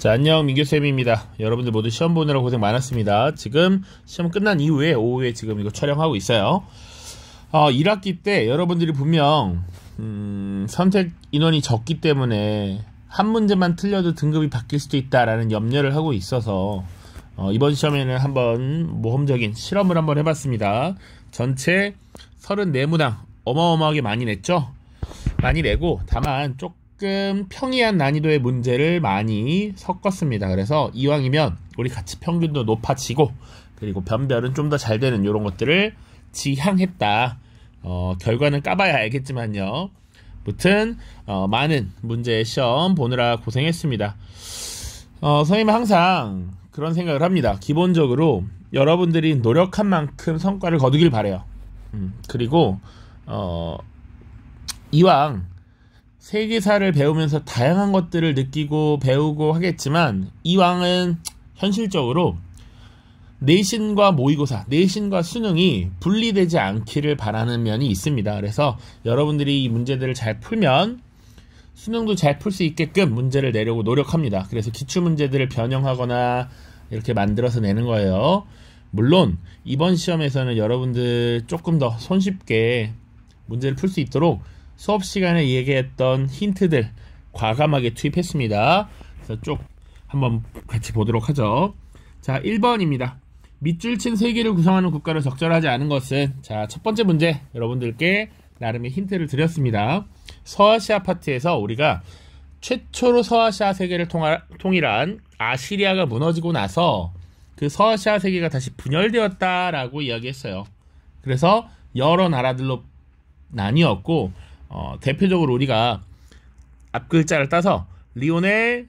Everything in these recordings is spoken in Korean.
자, 안녕 민규쌤입니다. 여러분들 모두 시험 보느라 고생 많았습니다. 지금 시험 끝난 이후에 오후에 지금 이거 촬영하고 있어요. 어, 아, 1학기 때 여러분들이 분명 음, 선택 인원이 적기 때문에 한 문제만 틀려도 등급이 바뀔 수도 있다라는 염려를 하고 있어서 어, 이번 시험에는 한번 모험적인 실험을 한번 해봤습니다. 전체 34문항 어마어마하게 많이 냈죠? 많이 내고 다만 조금 조금 평이한 난이도의 문제를 많이 섞었습니다. 그래서 이왕이면 우리 같이 평균도 높아지고 그리고 변별은 좀 더 잘 되는 이런 것들을 지향했다. 어, 결과는 까봐야 알겠지만요. 무튼 어, 많은 문제 시험 보느라 고생했습니다. 어, 선생님은 항상 그런 생각을 합니다. 기본적으로 여러분들이 노력한 만큼 성과를 거두길 바래요. 음, 그리고 어, 이왕 세계사를 배우면서 다양한 것들을 느끼고 배우고 하겠지만 이왕은 현실적으로 내신과 모의고사, 내신과 수능이 분리되지 않기를 바라는 면이 있습니다. 그래서 여러분들이 이 문제들을 잘 풀면 수능도 잘 풀 수 있게끔 문제를 내려고 노력합니다. 그래서 기출 문제들을 변형하거나 이렇게 만들어서 내는 거예요. 물론 이번 시험에서는 여러분들 조금 더 손쉽게 문제를 풀 수 있도록 수업 시간에 얘기했던 힌트들 과감하게 투입했습니다. 그래서 쭉 한번 같이 보도록 하죠. 자, 1번입니다. 밑줄 친세계를 구성하는 국가를 적절하지 않은 것은 자, 첫 번째 문제 여러분들께 나름의 힌트를 드렸습니다. 서아시아 파트에서 우리가 최초로 서아시아 세계를 통하, 통일한 아시리아가 무너지고 나서 그 서아시아 세계가 다시 분열되었다라고 이야기했어요. 그래서 여러 나라들로 나뉘었고 어, 대표적으로 우리가 앞글자를 따서 리오넬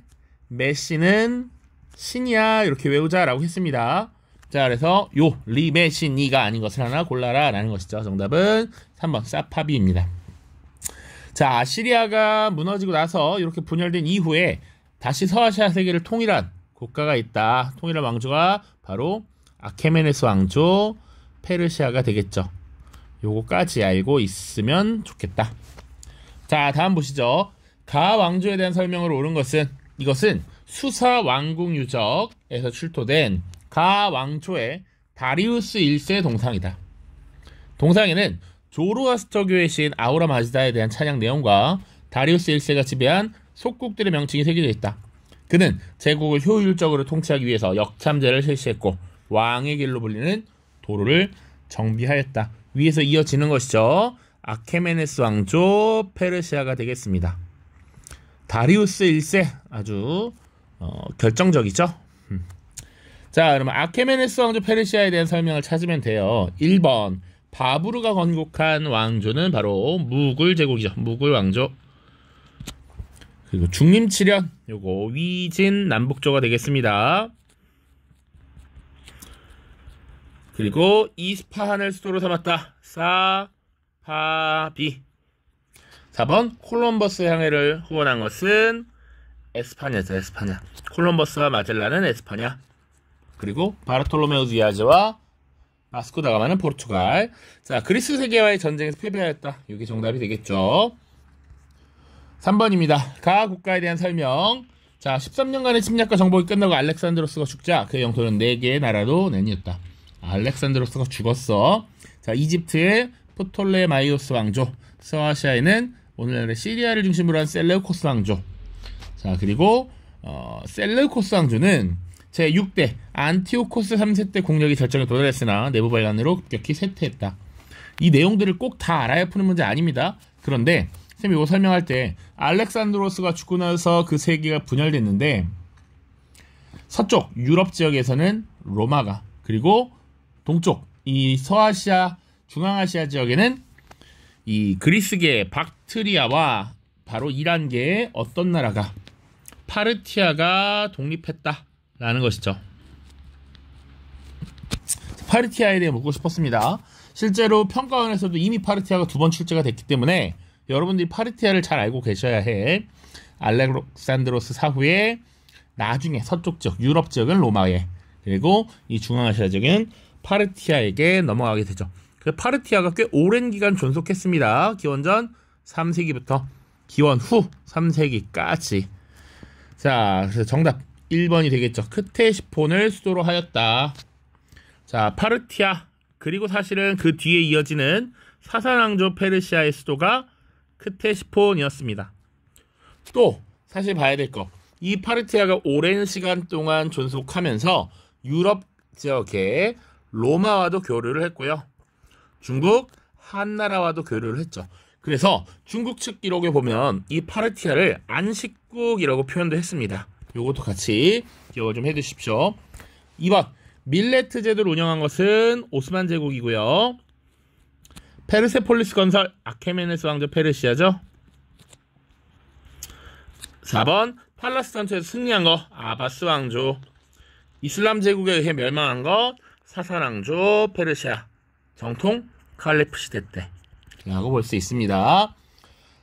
메시는 신이야 이렇게 외우자라고 했습니다. 자 그래서 요 리메시니가 아닌 것을 하나 골라라 라는 것이죠. 정답은 3번 사파비입니다. 자시리아가 무너지고 나서 이렇게 분열된 이후에 다시 서아시아 세계를 통일한 국가가 있다. 통일한 왕조가 바로 아케메네스 왕조 페르시아가 되겠죠. 요거까지 알고 있으면 좋겠다. 자, 다음 보시죠. 가 왕조에 대한 설명으로 옳은 것은 이것은 수사 왕궁 유적에서 출토된 가 왕조의 다리우스 1세 동상이다. 동상에는 조로아스터교의 시인 아우라 마지다에 대한 찬양 내용과 다리우스 1세가 지배한 속국들의 명칭이 새겨져 있다. 그는 제국을 효율적으로 통치하기 위해서 역참제를 실시했고 왕의 길로 불리는 도로를 정비하였다. 위에서 이어지는 것이죠. 아케메네스 왕조 페르시아가 되겠습니다. 다리우스 1세 아주 어, 결정적이죠. 음. 자, 그러면 아케메네스 왕조 페르시아에 대한 설명을 찾으면 돼요. 1번 바부르가 건국한 왕조는 바로 무굴 제국이죠. 무굴 왕조. 그리고 중림 7년 요거 위진 남북조가 되겠습니다. 그리고 이스파한을 수도로 삼았다. 사 사비 4번 콜럼버스 향해를 후원한 것은 에스파냐죠 에스파냐 콜럼버스와 마젤라는 에스파냐 그리고 바르톨로메오 디아즈와 마스코다가마는 포르투갈 자 그리스 세계와의 전쟁에서 패배하였다 이게 정답이 되겠죠 3번입니다 가 국가에 대한 설명 자 13년간의 침략과 정복이 끝나고 알렉산드로스가 죽자 그 영토는 4개의 나라로 내뉘었다 알렉산드로스가 죽었어 자 이집트의 프톨레마이오스 왕조, 서아시아에는 오늘날의 시리아를 중심으로 한 셀레우코스 왕조. 자, 그리고 어, 셀레우코스 왕조는 제6대 안티오코스 3세 때 공력이 절정에 도달했으나 내부 발간으로 급격히 쇠퇴했다. 이 내용들을 꼭 다 알아야 푸는 문제 아닙니다. 그런데 쌤이 이거 설명할 때 알렉산드로스가 죽고 나서 그 세계가 분열됐는데 서쪽 유럽 지역에서는 로마가 그리고 동쪽 이 서아시아 중앙아시아 지역에는 이 그리스계 박트리아와 바로 이란계의 어떤 나라가 파르티아가 독립했다라는 것이죠. 파르티아에 대해 묻고 싶었습니다. 실제로 평가원에서도 이미 파르티아가 두 번 출제가 됐기 때문에 여러분들이 파르티아를 잘 알고 계셔야 해. 알렉산드로스 사후에 나중에 서쪽 지역, 유럽 지역은 로마에 그리고 이 중앙아시아 지역은 파르티아에게 넘어가게 되죠. 그 파르티아가 꽤 오랜 기간 존속했습니다. 기원전 3세기부터 기원 후 3세기까지. 자, 그래서 정답 1번이 되겠죠. 크테시폰을 수도로 하였다. 자, 파르티아 그리고 사실은 그 뒤에 이어지는 사산왕조 페르시아의 수도가 크테시폰이었습니다. 또 사실 봐야 될 거. 이 파르티아가 오랜 시간 동안 존속하면서 유럽 지역에 로마와도 교류를 했고요. 중국 한나라와도 교류를 했죠. 그래서 중국 측 기록에 보면 이 파르티아를 안식국이라고 표현도 했습니다. 이것도 같이 기억을 좀 해두십시오. 2번 밀레트 제도를 운영한 것은 오스만 제국이고요. 페르세폴리스 건설 아케메네스 왕조 페르시아죠. 4번 팔라스 전투에서 승리한 거 아바스 왕조 이슬람 제국에 의해 멸망한 거사사왕조 페르시아 정통 칼레프 시대 때 라고 볼 수 있습니다.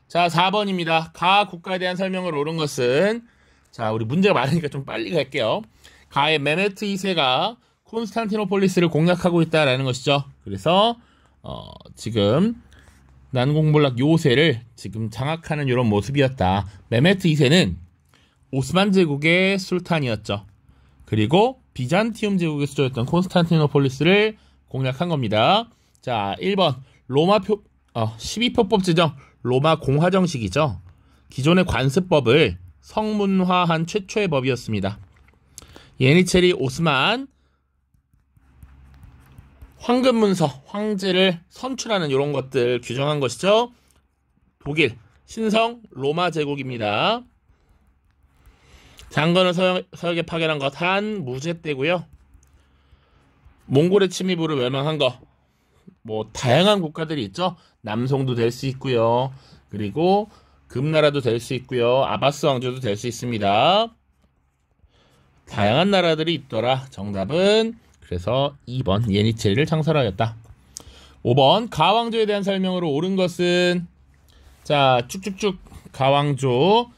자, 4번입니다. 가 국가에 대한 설명을 옳은 것은 자, 우리 문제가 많으니까 좀 빨리 갈게요. 가의 메메트 2세가 콘스탄티노폴리스를 공략하고 있다라는 것이죠. 그래서 어, 지금 난공불락 요새를 지금 장악하는 이런 모습이었다. 메메트 2세는 오스만 제국의 술탄이었죠. 그리고 비잔티움 제국의 수도였던 콘스탄티노폴리스를 공략한 겁니다. 자, 1번 로마 표 어, 12표법 제정 로마 공화 정식이죠. 기존의 관습법을 성문화한 최초의 법이었습니다. 예니체리 오스만 황금문서 황제를 선출하는 이런 것들 규정한 것이죠. 독일 신성 로마 제국입니다. 장관을 서역, 서역에 파견한 것 한무죄 때고요. 몽골의 침입으로 외면한 거. 뭐 다양한 국가들이 있죠. 남송도 될 수 있고요. 그리고 금나라도 될 수 있고요. 아바스 왕조도 될 수 있습니다. 다양한 나라들이 있더라. 정답은 그래서 2번 예니체리를 창설하였다. 5번 가왕조에 대한 설명으로 옳은 것은 자 쭉쭉쭉 가왕조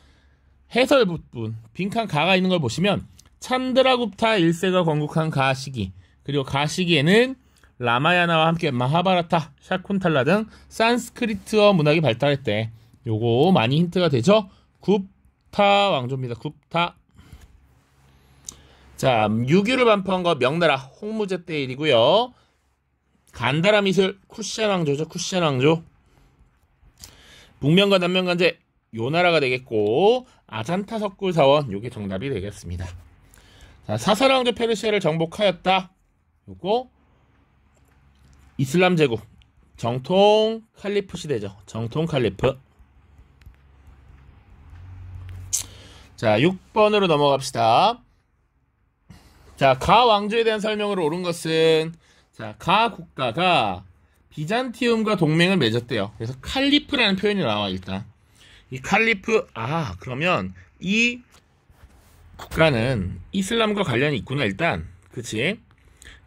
해설 부분 빈칸 가가 있는 걸 보시면 찬드라굽타 1세가 건국한 가 시기 그리고 가시기에는 라마야나와 함께 마하바라타, 샤쿤탈라 등 산스크리트어 문학이 발달할때 요거 많이 힌트가 되죠? 굽타 왕조입니다. 굽타. 자, 6 2를 반포한 거 명나라 홍무제 때 일이고요. 간다라 미술 쿠션 왕조죠. 쿠션 왕조. 북면과 남면관제요 나라가 되겠고 아잔타 석굴 사원 요게 정답이 되겠습니다. 자, 사사랑조 페르시아를 정복하였다. 그리고 이슬람 제국 정통 칼리프 시대죠. 정통 칼리프. 자, 6번으로 넘어갑시다. 자, 가 왕조에 대한 설명으로 옳은 것은 자, 가 국가가 비잔티움과 동맹을 맺었대요. 그래서 칼리프라는 표현이 나와 일단. 이 칼리프 아, 그러면 이 국가는 이슬람과 관련이 있구나 일단. 그치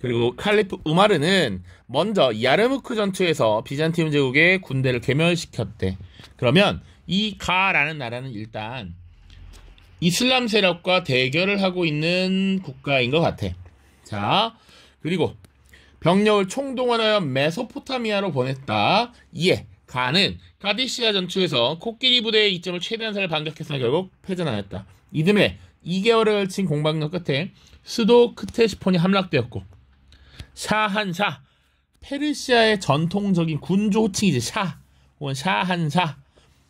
그리고 칼리프 우마르는 먼저 야르무크 전투에서 비잔티움 제국의 군대를 괴멸시켰대. 그러면 이 가라는 나라는 일단 이슬람 세력과 대결을 하고 있는 국가인 것 같아. 자, 그리고 병력을 총동원하여 메소포타미아로 보냈다. 예, 가는 가디시아 전투에서 코끼리 부대의 이점을 최대한 잘 반격했으나 결국 패전하였다. 이듬해 2개월을 친 공방전 끝에 수도 크테시폰이 함락되었고 샤한샤 페르시아의 전통적인 군주 호칭이지 샤 혹은 샤한샤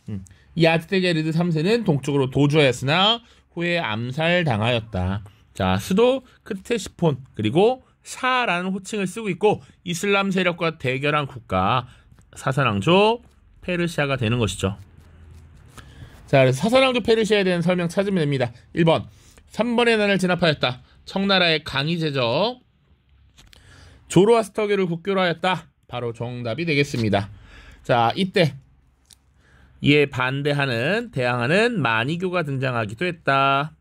음. 이 아즈테게르드 3세는 동쪽으로 도주하였으나 후에 암살당하였다. 자 수도 크테시폰 그리고 샤라는 호칭을 쓰고 있고 이슬람 세력과 대결한 국가 사사랑조 페르시아가 되는 것이죠. 자 사사랑조 페르시아에 대한 설명 찾으면 됩니다. 1번 3번의 난을 진압하였다. 청나라의 강의제적 조로아스터계를 국교로 하였다. 바로 정답이 되겠습니다. 자, 이때 이에 반대하는 대항하는 마니교가 등장하기도 했다.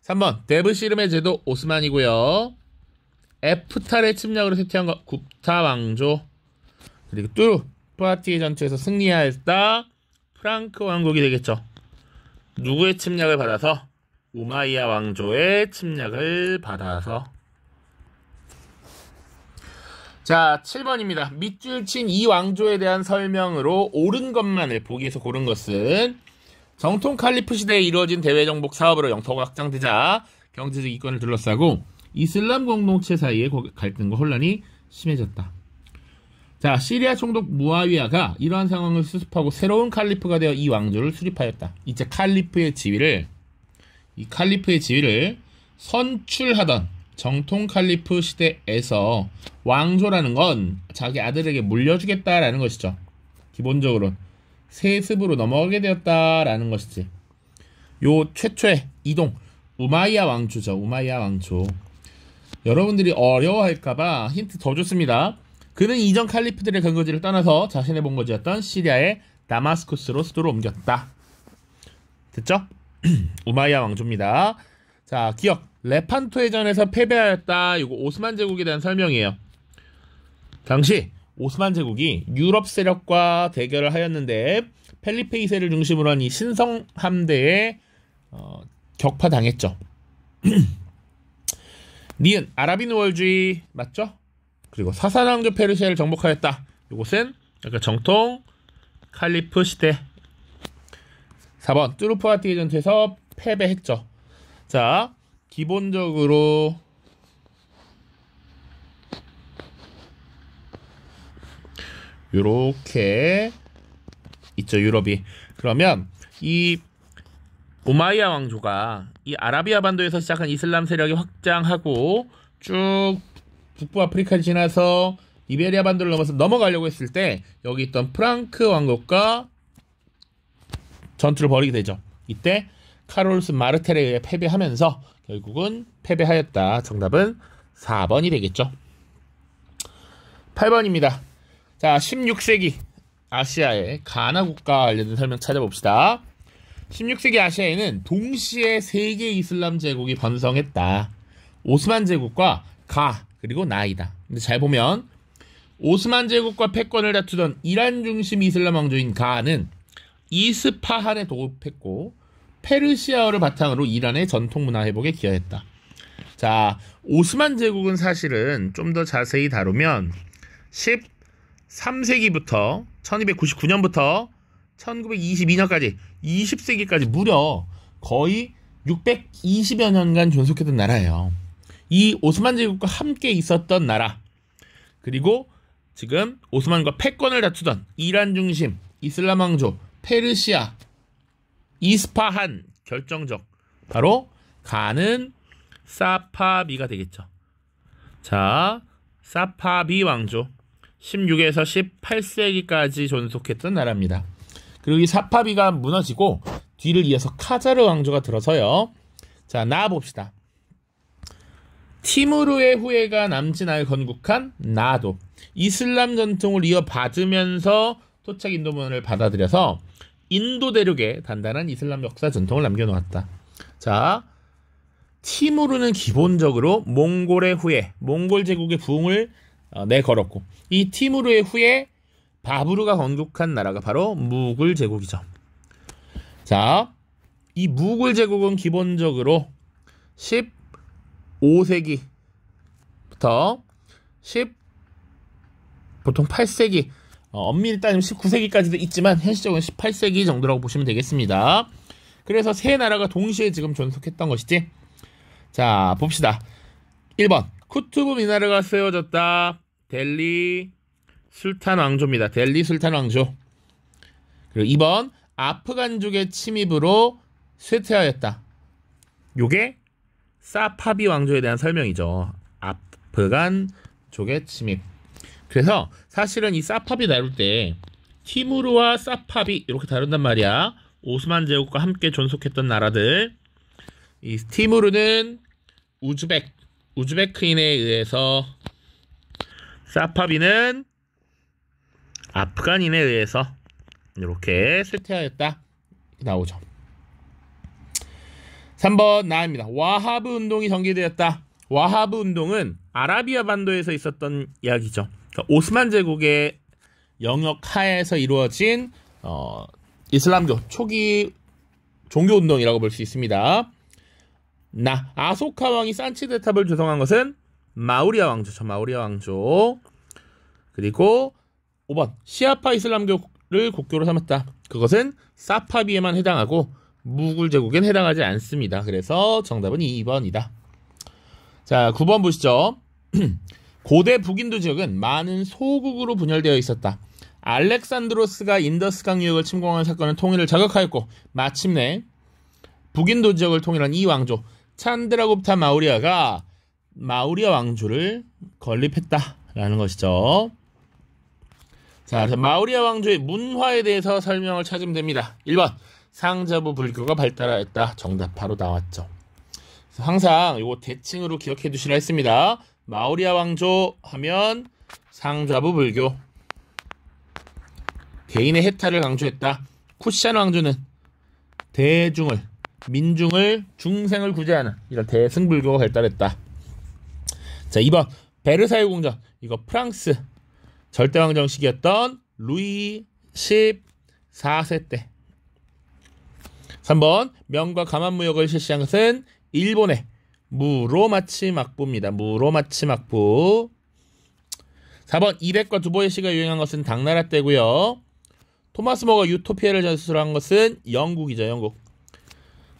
3번 데브시름의 제도 오스만이고요. 에프탈의 침략으로 쇠퇴한 것 굽타 왕조 그리고 뚜루 프라티의 전투에서 승리하였다. 프랑크 왕국이 되겠죠. 누구의 침략을 받아서? 우마이야 왕조의 침략을 받아서 자, 7번입니다. 밑줄 친 이 왕조에 대한 설명으로 옳은 것만을 보기에서 고른 것은 정통 칼리프 시대에 이루어진 대외 정복 사업으로 영토가 확장되자 경제적 이권을 둘러싸고 이슬람 공동체 사이의 갈등과 혼란이 심해졌다. 자, 시리아 총독 무아위아가 이러한 상황을 수습하고 새로운 칼리프가 되어 이 왕조를 수립하였다. 이제 칼리프의 지위를 이 칼리프의 지위를 선출하던 정통 칼리프 시대에서 왕조라는 건 자기 아들에게 물려주겠다라는 것이죠. 기본적으로 세습으로 넘어가게 되었다라는 것이지. 요 최초의 이동 우마이야 왕조죠. 우마이야 왕조. 여러분들이 어려워할까봐 힌트 더 줬습니다. 그는 이전 칼리프들의 근거지를 떠나서 자신의 본거지였던 시리아의 다마스쿠스로 수도를 옮겼다. 됐죠? 우마이야 왕조입니다. 자, 기억. 레판토 해전에서 패배하였다. 이거 오스만 제국에 대한 설명이에요. 당시 오스만 제국이 유럽 세력과 대결을 하였는데 펠리페 2세를 중심으로 한 이 신성 함대에 어, 격파당했죠. 니은 아라빈 월주의 맞죠? 그리고 사산왕조 페르시아를 정복하였다. 이곳은 약간 정통 칼리프 시대. 4번 뚜루프아티 에전트에서 패배했죠. 자, 기본적으로 요렇게 있죠 유럽이 그러면 이오마이야 왕조가 이 아라비아 반도에서 시작한 이슬람 세력이 확장하고 쭉 북부 아프리카 지나서 이베리아 반도를 넘어서 넘어가려고 했을 때 여기 있던 프랑크 왕국과 전투를 벌이게 되죠 이때 카롤스 마르텔에 의해 패배하면서 결국은 패배하였다. 정답은 4번이 되겠죠. 8번입니다. 자, 16세기 아시아의 가나 국가 관련된 설명 찾아봅시다. 16세기 아시아에는 동시에 세계 이슬람 제국이 번성했다. 오스만 제국과 가 그리고 나이다. 근데 잘 보면 오스만 제국과 패권을 다투던 이란 중심 이슬람 왕조인 가는 이스파한에 도입했고 페르시아어를 바탕으로 이란의 전통 문화 회복에 기여했다. 자, 오스만 제국은 사실은 좀 더 자세히 다루면 13세기부터 1299년부터 1922년까지 20세기까지 무려 거의 620여 년간 존속했던 나라예요. 이 오스만 제국과 함께 있었던 나라 그리고 지금 오스만과 패권을 다투던 이란 중심 이슬람 왕조 페르시아 이스파한 결정적 바로 가는 사파비가 되겠죠. 자, 사파비 왕조 16에서 18세기까지 존속했던 나라입니다. 그리고 이 사파비가 무너지고 뒤를 이어서 카자르 왕조가 들어서요. 자, 나 봅시다. 티무르의 후예가 남진아를 건국한 나도 이슬람 전통을 이어받으면서 토착 인도문을 받아들여서 인도 대륙에 단단한 이슬람 역사 전통을 남겨놓았다. 자, 티무르는 기본적으로 몽골의 후예, 몽골 제국의 부흥을 어, 내걸었고 이 티무르의 후예 바브르가 건국한 나라가 바로 무굴 제국이죠. 자, 이 무굴 제국은 기본적으로 15세기부터 10 보통 8세기 어, 엄밀히 따지면 19세기까지도 있지만 현실적으로 18세기 정도라고 보시면 되겠습니다. 그래서 세 나라가 동시에 지금 존속했던 것이지. 자, 봅시다. 1번. 쿠투브 미나르가 세워졌다. 델리 술탄 왕조입니다. 델리 술탄 왕조. 그리고 2번. 아프간족의 침입으로 쇠퇴하였다. 요게 사파비 왕조에 대한 설명이죠. 아프간족의 침입. 그래서 사실은 이 사팝이 나눌 때 티무르와 사팝이 이렇게 다룬단 말이야. 오스만 제국과 함께 존속했던 나라들. 이 티무르는 우즈벡, 우즈베크인에 의해서 사파비는 아프간인에 의해서 이렇게 쇠퇴하였다 나오죠. 3번 나입니다. 와하브 운동이 전개되었다. 와하브 운동은 아라비아 반도에서 있었던 이야기죠. 그러니까 오스만 제국의 영역 하에서 이루어진 어, 이슬람교 초기 종교 운동이라고 볼 수 있습니다. 나 아소카 왕이 산치대탑을 조성한 것은 마우리아 왕조죠. 마우리아 왕조. 그리고 5번 시아파 이슬람교를 국교로 삼았다. 그것은 사파비에만 해당하고 무굴 제국엔 해당하지 않습니다. 그래서 정답은 2번이다. 자, 9번 보시죠. 고대 북인도 지역은 많은 소국으로 분열되어 있었다. 알렉산드로스가 인더스강 유역을 침공한 사건은 통일을 자극하였고 마침내 북인도 지역을 통일한 이 왕조 찬드라굽타 마우리아가 마우리아 왕조를 건립했다라는 것이죠. 자, 마우리아 왕조의 문화에 대해서 설명을 찾으면 됩니다. 1번 상자부 불교가 발달하였다. 정답 바로 나왔죠. 항상 이거 대칭으로 기억해 두시라 했습니다. 마오리아 왕조 하면 상좌부 불교 개인의 해탈을 강조했다. 쿠시안 왕조는 대중을 민중을 중생을 구제하는 이런 대승불교가 발달했다. 자 2번 베르사유 궁전 이거 프랑스 절대왕정 시기였던 루이 14세 때 3번 명과 가만무역을 실시한 것은 일본의 무로 마치 막부입니다. 무로 마치 막부. 4번 이백과 두보의 시가 유행한 것은 당나라 때고요. 토마스 머가 유토피아를 저술한 것은 영국이죠. 영국.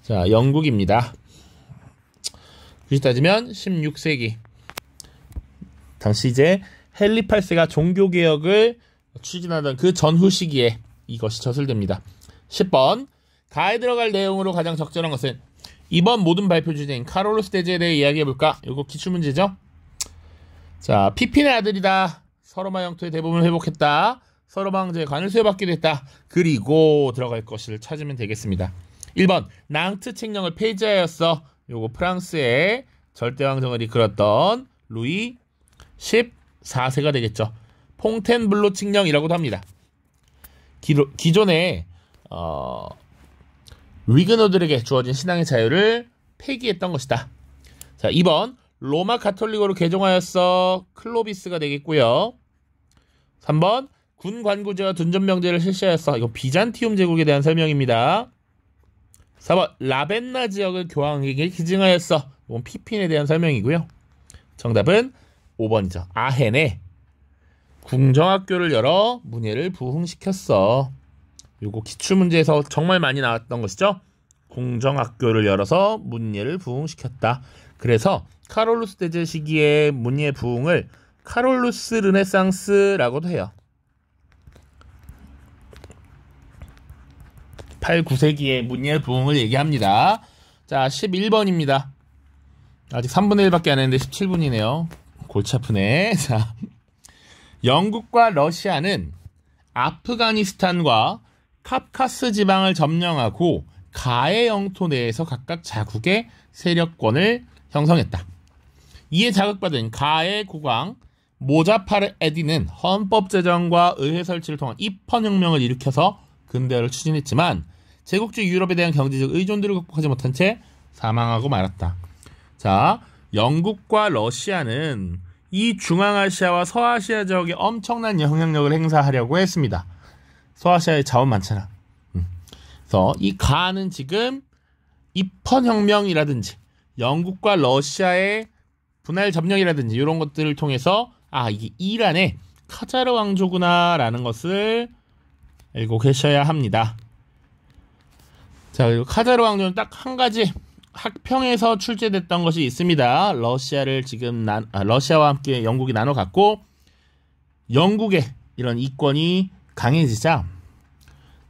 자, 영국입니다. 굳이 따지면 16세기. 당시 이제 헨리 8세가 종교개혁을 추진하던 그 전후 시기에 이것이 저술됩니다. 10번 가에 들어갈 내용으로 가장 적절한 것은 이번 모든 발표 주제인 카롤로스 대제에 대해 이야기해볼까? 이거 기출문제죠? 자, 피핀의 아들이다. 서로마 영토의 대부분을 회복했다. 서로마 황제의 관을 수여받기도 했다. 그리고 들어갈 것을 찾으면 되겠습니다. 1번 낭트 칙령을 폐지하였어. 요거 프랑스의 절대왕정을 이끌었던 루이 14세가 되겠죠. 퐁텐블로 칙령이라고도 합니다. 기존에 어, 위그너들에게 주어진 신앙의 자유를 폐기했던 것이다. 자, 2번 로마 가톨릭어로 개종하였어 클로비스가 되겠고요. 3번 군 관구제와 둔전명제를 실시하였어. 이거 비잔티움 제국에 대한 설명입니다. 4번 라벤나 지역을 교황에게 기증하였어. 이건 피핀에 대한 설명이고요. 정답은 5번이죠. 아헨의 궁정학교를 열어 문예를 부흥시켰어. 요거 기출 문제에서 정말 많이 나왔던 것이죠. 공정학교를 열어서 문예를 부흥시켰다. 그래서 카롤루스 대제 시기의 문예 부흥을 카롤루스 르네상스라고도 해요. 8, 9세기의 문예 부흥을 얘기합니다. 자, 11번입니다. 아직 3분의 1밖에 안 했는데 17분이네요. 골치 아프네. 자, 영국과 러시아는 아프가니스탄과 카프카스 지방을 점령하고 가해 영토 내에서 각각 자국의 세력권을 형성했다. 이에 자극받은 가해 국왕 모자파르 에디는 헌법 제정과 의회 설치를 통한 입헌혁명을 일으켜서 근대화를 추진했지만 제국주의 유럽에 대한 경제적 의존도를 극복하지 못한 채 사망하고 말았다. 자, 영국과 러시아는 이 중앙아시아와 서아시아 지역에 엄청난 영향력을 행사하려고 했습니다. 소아시아의 자원 많잖아. 음. 그래서 이 가는 지금 입헌혁명이라든지 영국과 러시아의 분할 점령이라든지 이런 것들을 통해서 아 이게 이란의 카자르 왕조구나라는 것을 알고 계셔야 합니다. 자 그리고 카자르 왕조는 딱 한 가지 학평에서 출제됐던 것이 있습니다. 러시아를 지금 나, 아, 러시아와 함께 영국이 나눠 갖고 영국의 이런 이권이 강해지자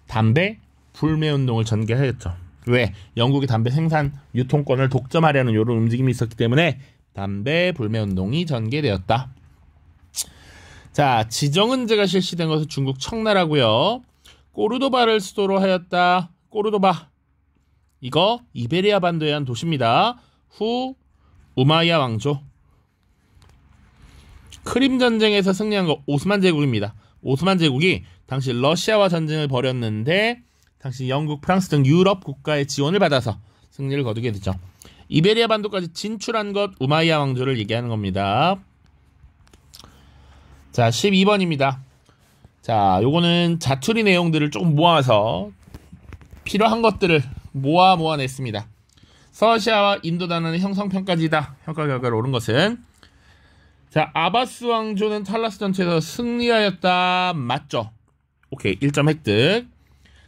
담배 불매 운동을 전개하였죠. 왜? 영국이 담배 생산 유통권을 독점하려는 이런 움직임이 있었기 때문에 담배 불매 운동이 전개되었다. 자, 지정은제가 실시된 것은 중국 청나라고요. 꼬르도바를 수도로 하였다. 꼬르도바. 이거 이베리아 반도의 한 도시입니다. 후 우마이야 왕조. 크림 전쟁에서 승리한 거 오스만 제국입니다. 오스만 제국이 당시 러시아와 전쟁을 벌였는데 당시 영국, 프랑스 등 유럽 국가의 지원을 받아서 승리를 거두게 되죠. 이베리아 반도까지 진출한 것 우마이야 왕조를 얘기하는 겁니다. 자, 12번입니다. 자, 요거는 자투리 내용들을 조금 모아서 필요한 것들을 모아 모아냈습니다. 서시아와 인도 단원의 형성평가지다 평가 결과를 오른 것은 자, 아바스 왕조는 탈라스 전체에서 승리하였다. 맞죠? 오케이, 1점 획득.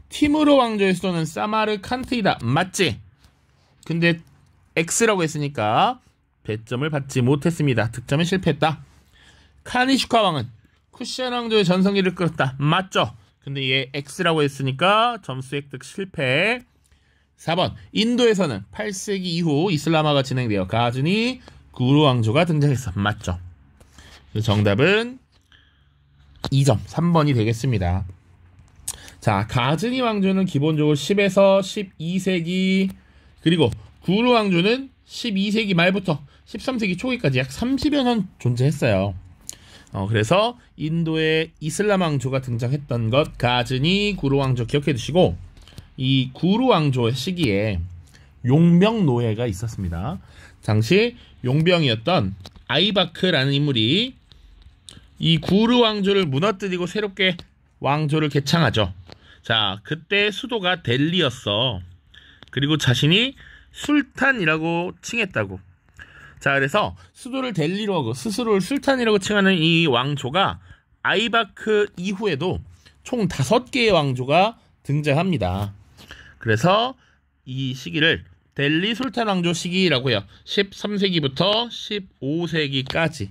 팀으로 왕조의 수도는 사마르칸트이다. 맞지? 근데 X라고 했으니까 배점을 받지 못했습니다. 득점에 실패했다. 카니슈카 왕은 쿠션 왕조의 전성기를 끌었다. 맞죠? 근데 얘 X라고 했으니까 점수 획득 실패. 4번 인도에서는 8세기 이후 이슬라마가 진행되어 가즈니 구루 왕조가 등장했어. 맞죠? 정답은 2점, 3번이 되겠습니다. 자, 가즈니 왕조는 기본적으로 10에서 12세기, 그리고 구루 왕조는 12세기 말부터 13세기 초기까지 약 30여 년 존재했어요. 어, 그래서 인도의 이슬람 왕조가 등장했던 것, 가즈니 구루 왕조 기억해 두시고, 이 구루 왕조 시기에 용병 노예가 있었습니다. 당시 용병이었던 아이바크라는 인물이 이 구르 왕조를 무너뜨리고 새롭게 왕조를 개창하죠. 자, 그때 수도가 델리였어. 그리고 자신이 술탄이라고 칭했다고. 자, 그래서 수도를 델리로 하고 스스로를 술탄이라고 칭하는 이 왕조가 아이바크 이후에도 총 다섯 개의 왕조가 등장합니다. 그래서 이 시기를 델리 술탄 왕조 시기라고 해요. 13세기부터 15세기까지.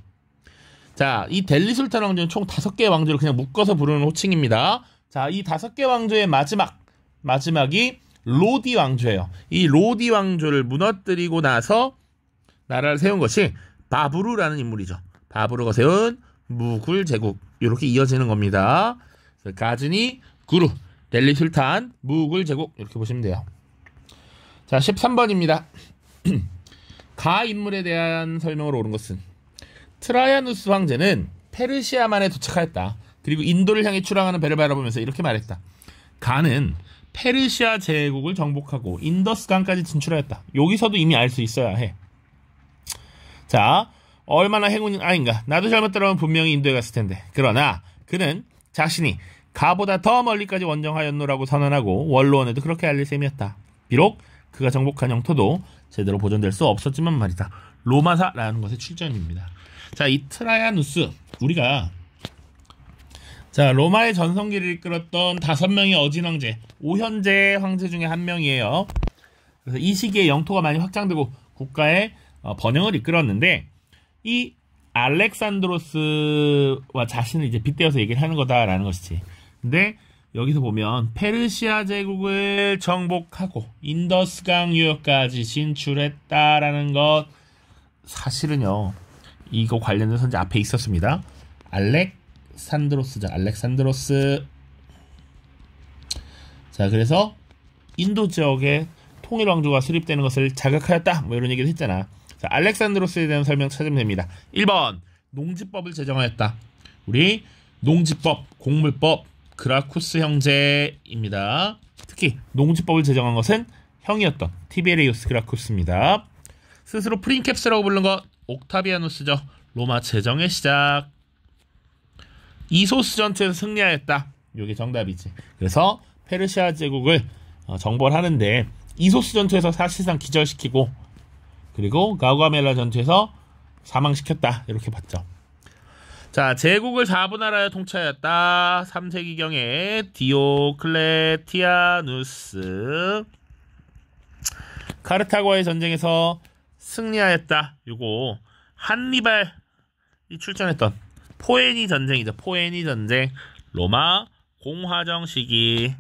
자, 이 델리 술탄 왕조는 총 다섯 개 왕조를 그냥 묶어서 부르는 호칭입니다. 자, 이 다섯 개 왕조의 마지막, 마지막이 로디 왕조예요. 이 로디 왕조를 무너뜨리고 나서 나라를 세운 것이 바브루라는 인물이죠. 바브루가 세운 무굴 제국 이렇게 이어지는 겁니다. 가즈니 구루 델리 술탄 무굴 제국 이렇게 보시면 돼요. 자 13번입니다. 가 인물에 대한 설명으로 옳은 것은 트라이아누스 황제는 페르시아만에 도착하였다. 그리고 인도를 향해 출항하는 배를 바라보면서 이렇게 말했다. 간은 페르시아 제국을 정복하고 인더스강까지 진출하였다. 여기서도 이미 알 수 있어야 해. 자, 얼마나 행운인 아닌가 나도 잘못 들라오면 분명히 인도에 갔을 텐데. 그러나 그는 자신이 가보다 더 멀리까지 원정하였노라고 선언하고 원로원에도 그렇게 알릴 셈이었다. 비록 그가 정복한 영토도 제대로 보존될 수 없었지만 말이다. 로마사라는 것의 출전입니다. 자, 이 트라야누스 우리가 자, 로마의 전성기를 이끌었던 다섯 명의 어진 왕제 오현제 황제 중에 한 명이에요. 그래서 이 시기에 영토가 많이 확장되고 국가의 어, 번영을 이끌었는데 이 알렉산드로스와 자신을 이제 빗대어서 얘기를 하는 거다라는 것이지. 근데 여기서 보면 페르시아 제국을 정복하고 인더스강 유역까지 진출했다라는 것 사실은요. 이거 관련된 선지 앞에 있었습니다. 알렉산드로스죠. 알렉산드로스. 자, 그래서 인도 지역에 통일 왕조가 수립되는 것을 자극하였다. 뭐 이런 얘기를 했잖아. 자, 알렉산드로스에 대한 설명 찾으면 됩니다. 1번. 농지법을 제정하였다. 우리 농지법, 곡물법, 그라쿠스 형제입니다. 특히 농지법을 제정한 것은 형이었던 티베레우스 그라쿠스입니다. 스스로 프린캡스라고 부른 것 옥타비아누스죠. 로마 제정의 시작. 이소스 전투에서 승리하였다. 이게 정답이지. 그래서 페르시아 제국을 어, 정벌 하는데 이소스 전투에서 사실상 기절시키고 그리고 가우가멜라 전투에서 사망시켰다. 이렇게 봤죠. 자, 제국을 4분할라여 통치하였다. 3세기경에 디오클레티아누스. 카르타고의 전쟁에서 승리하였다. 이거 한니발이 출전했던 포에니 전쟁이죠. 포에니 전쟁 로마 공화정 시기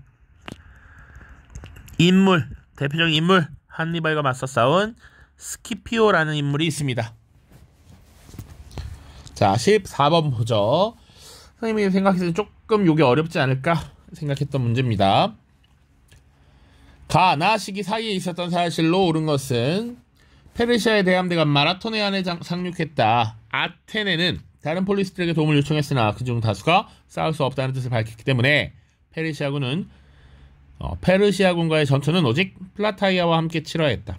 인물 대표적인 인물 한니발과 맞서 싸운 스키피오라는 인물이 있습니다. 자 14번 보죠. 선생님이 생각했을 때 조금 요게 어렵지 않을까 생각했던 문제입니다. 가, 나 시기 사이에 있었던 사실로 옳은 것은 페르시아의 대함대가 마라톤의 안에 상륙했다. 아테네는 다른 폴리스들에게 도움을 요청했으나 그중 다수가 싸울 수 없다는 뜻을 밝혔기 때문에 페르시아군은 어, 페르시아군과의 전투는 오직 플라타이아와 함께 치러야 했다.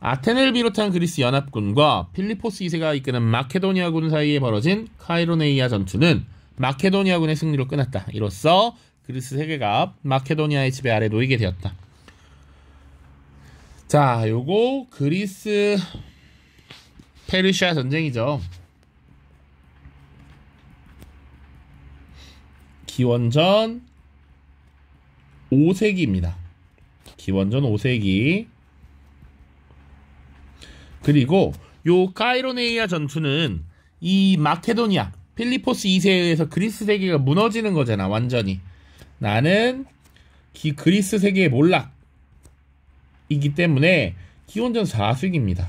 아테네를 비롯한 그리스 연합군과 필리포스 2세가 이끄는 마케도니아군 사이에 벌어진 카이로네이아 전투는 마케도니아군의 승리로 끝났다. 이로써 그리스 세계가 마케도니아의 지배 아래 놓이게 되었다. 자, 요거 그리스 페르시아 전쟁이죠. 기원전 5세기입니다. 기원전 5세기. 그리고 요 카이로네이아 전투는 이 마케도니아 필리포스 2세에 의해서 그리스 세계가 무너지는 거잖아, 완전히. 나는 기, 그리스 세계의 몰락 이기 때문에 기원전 4수익입니다.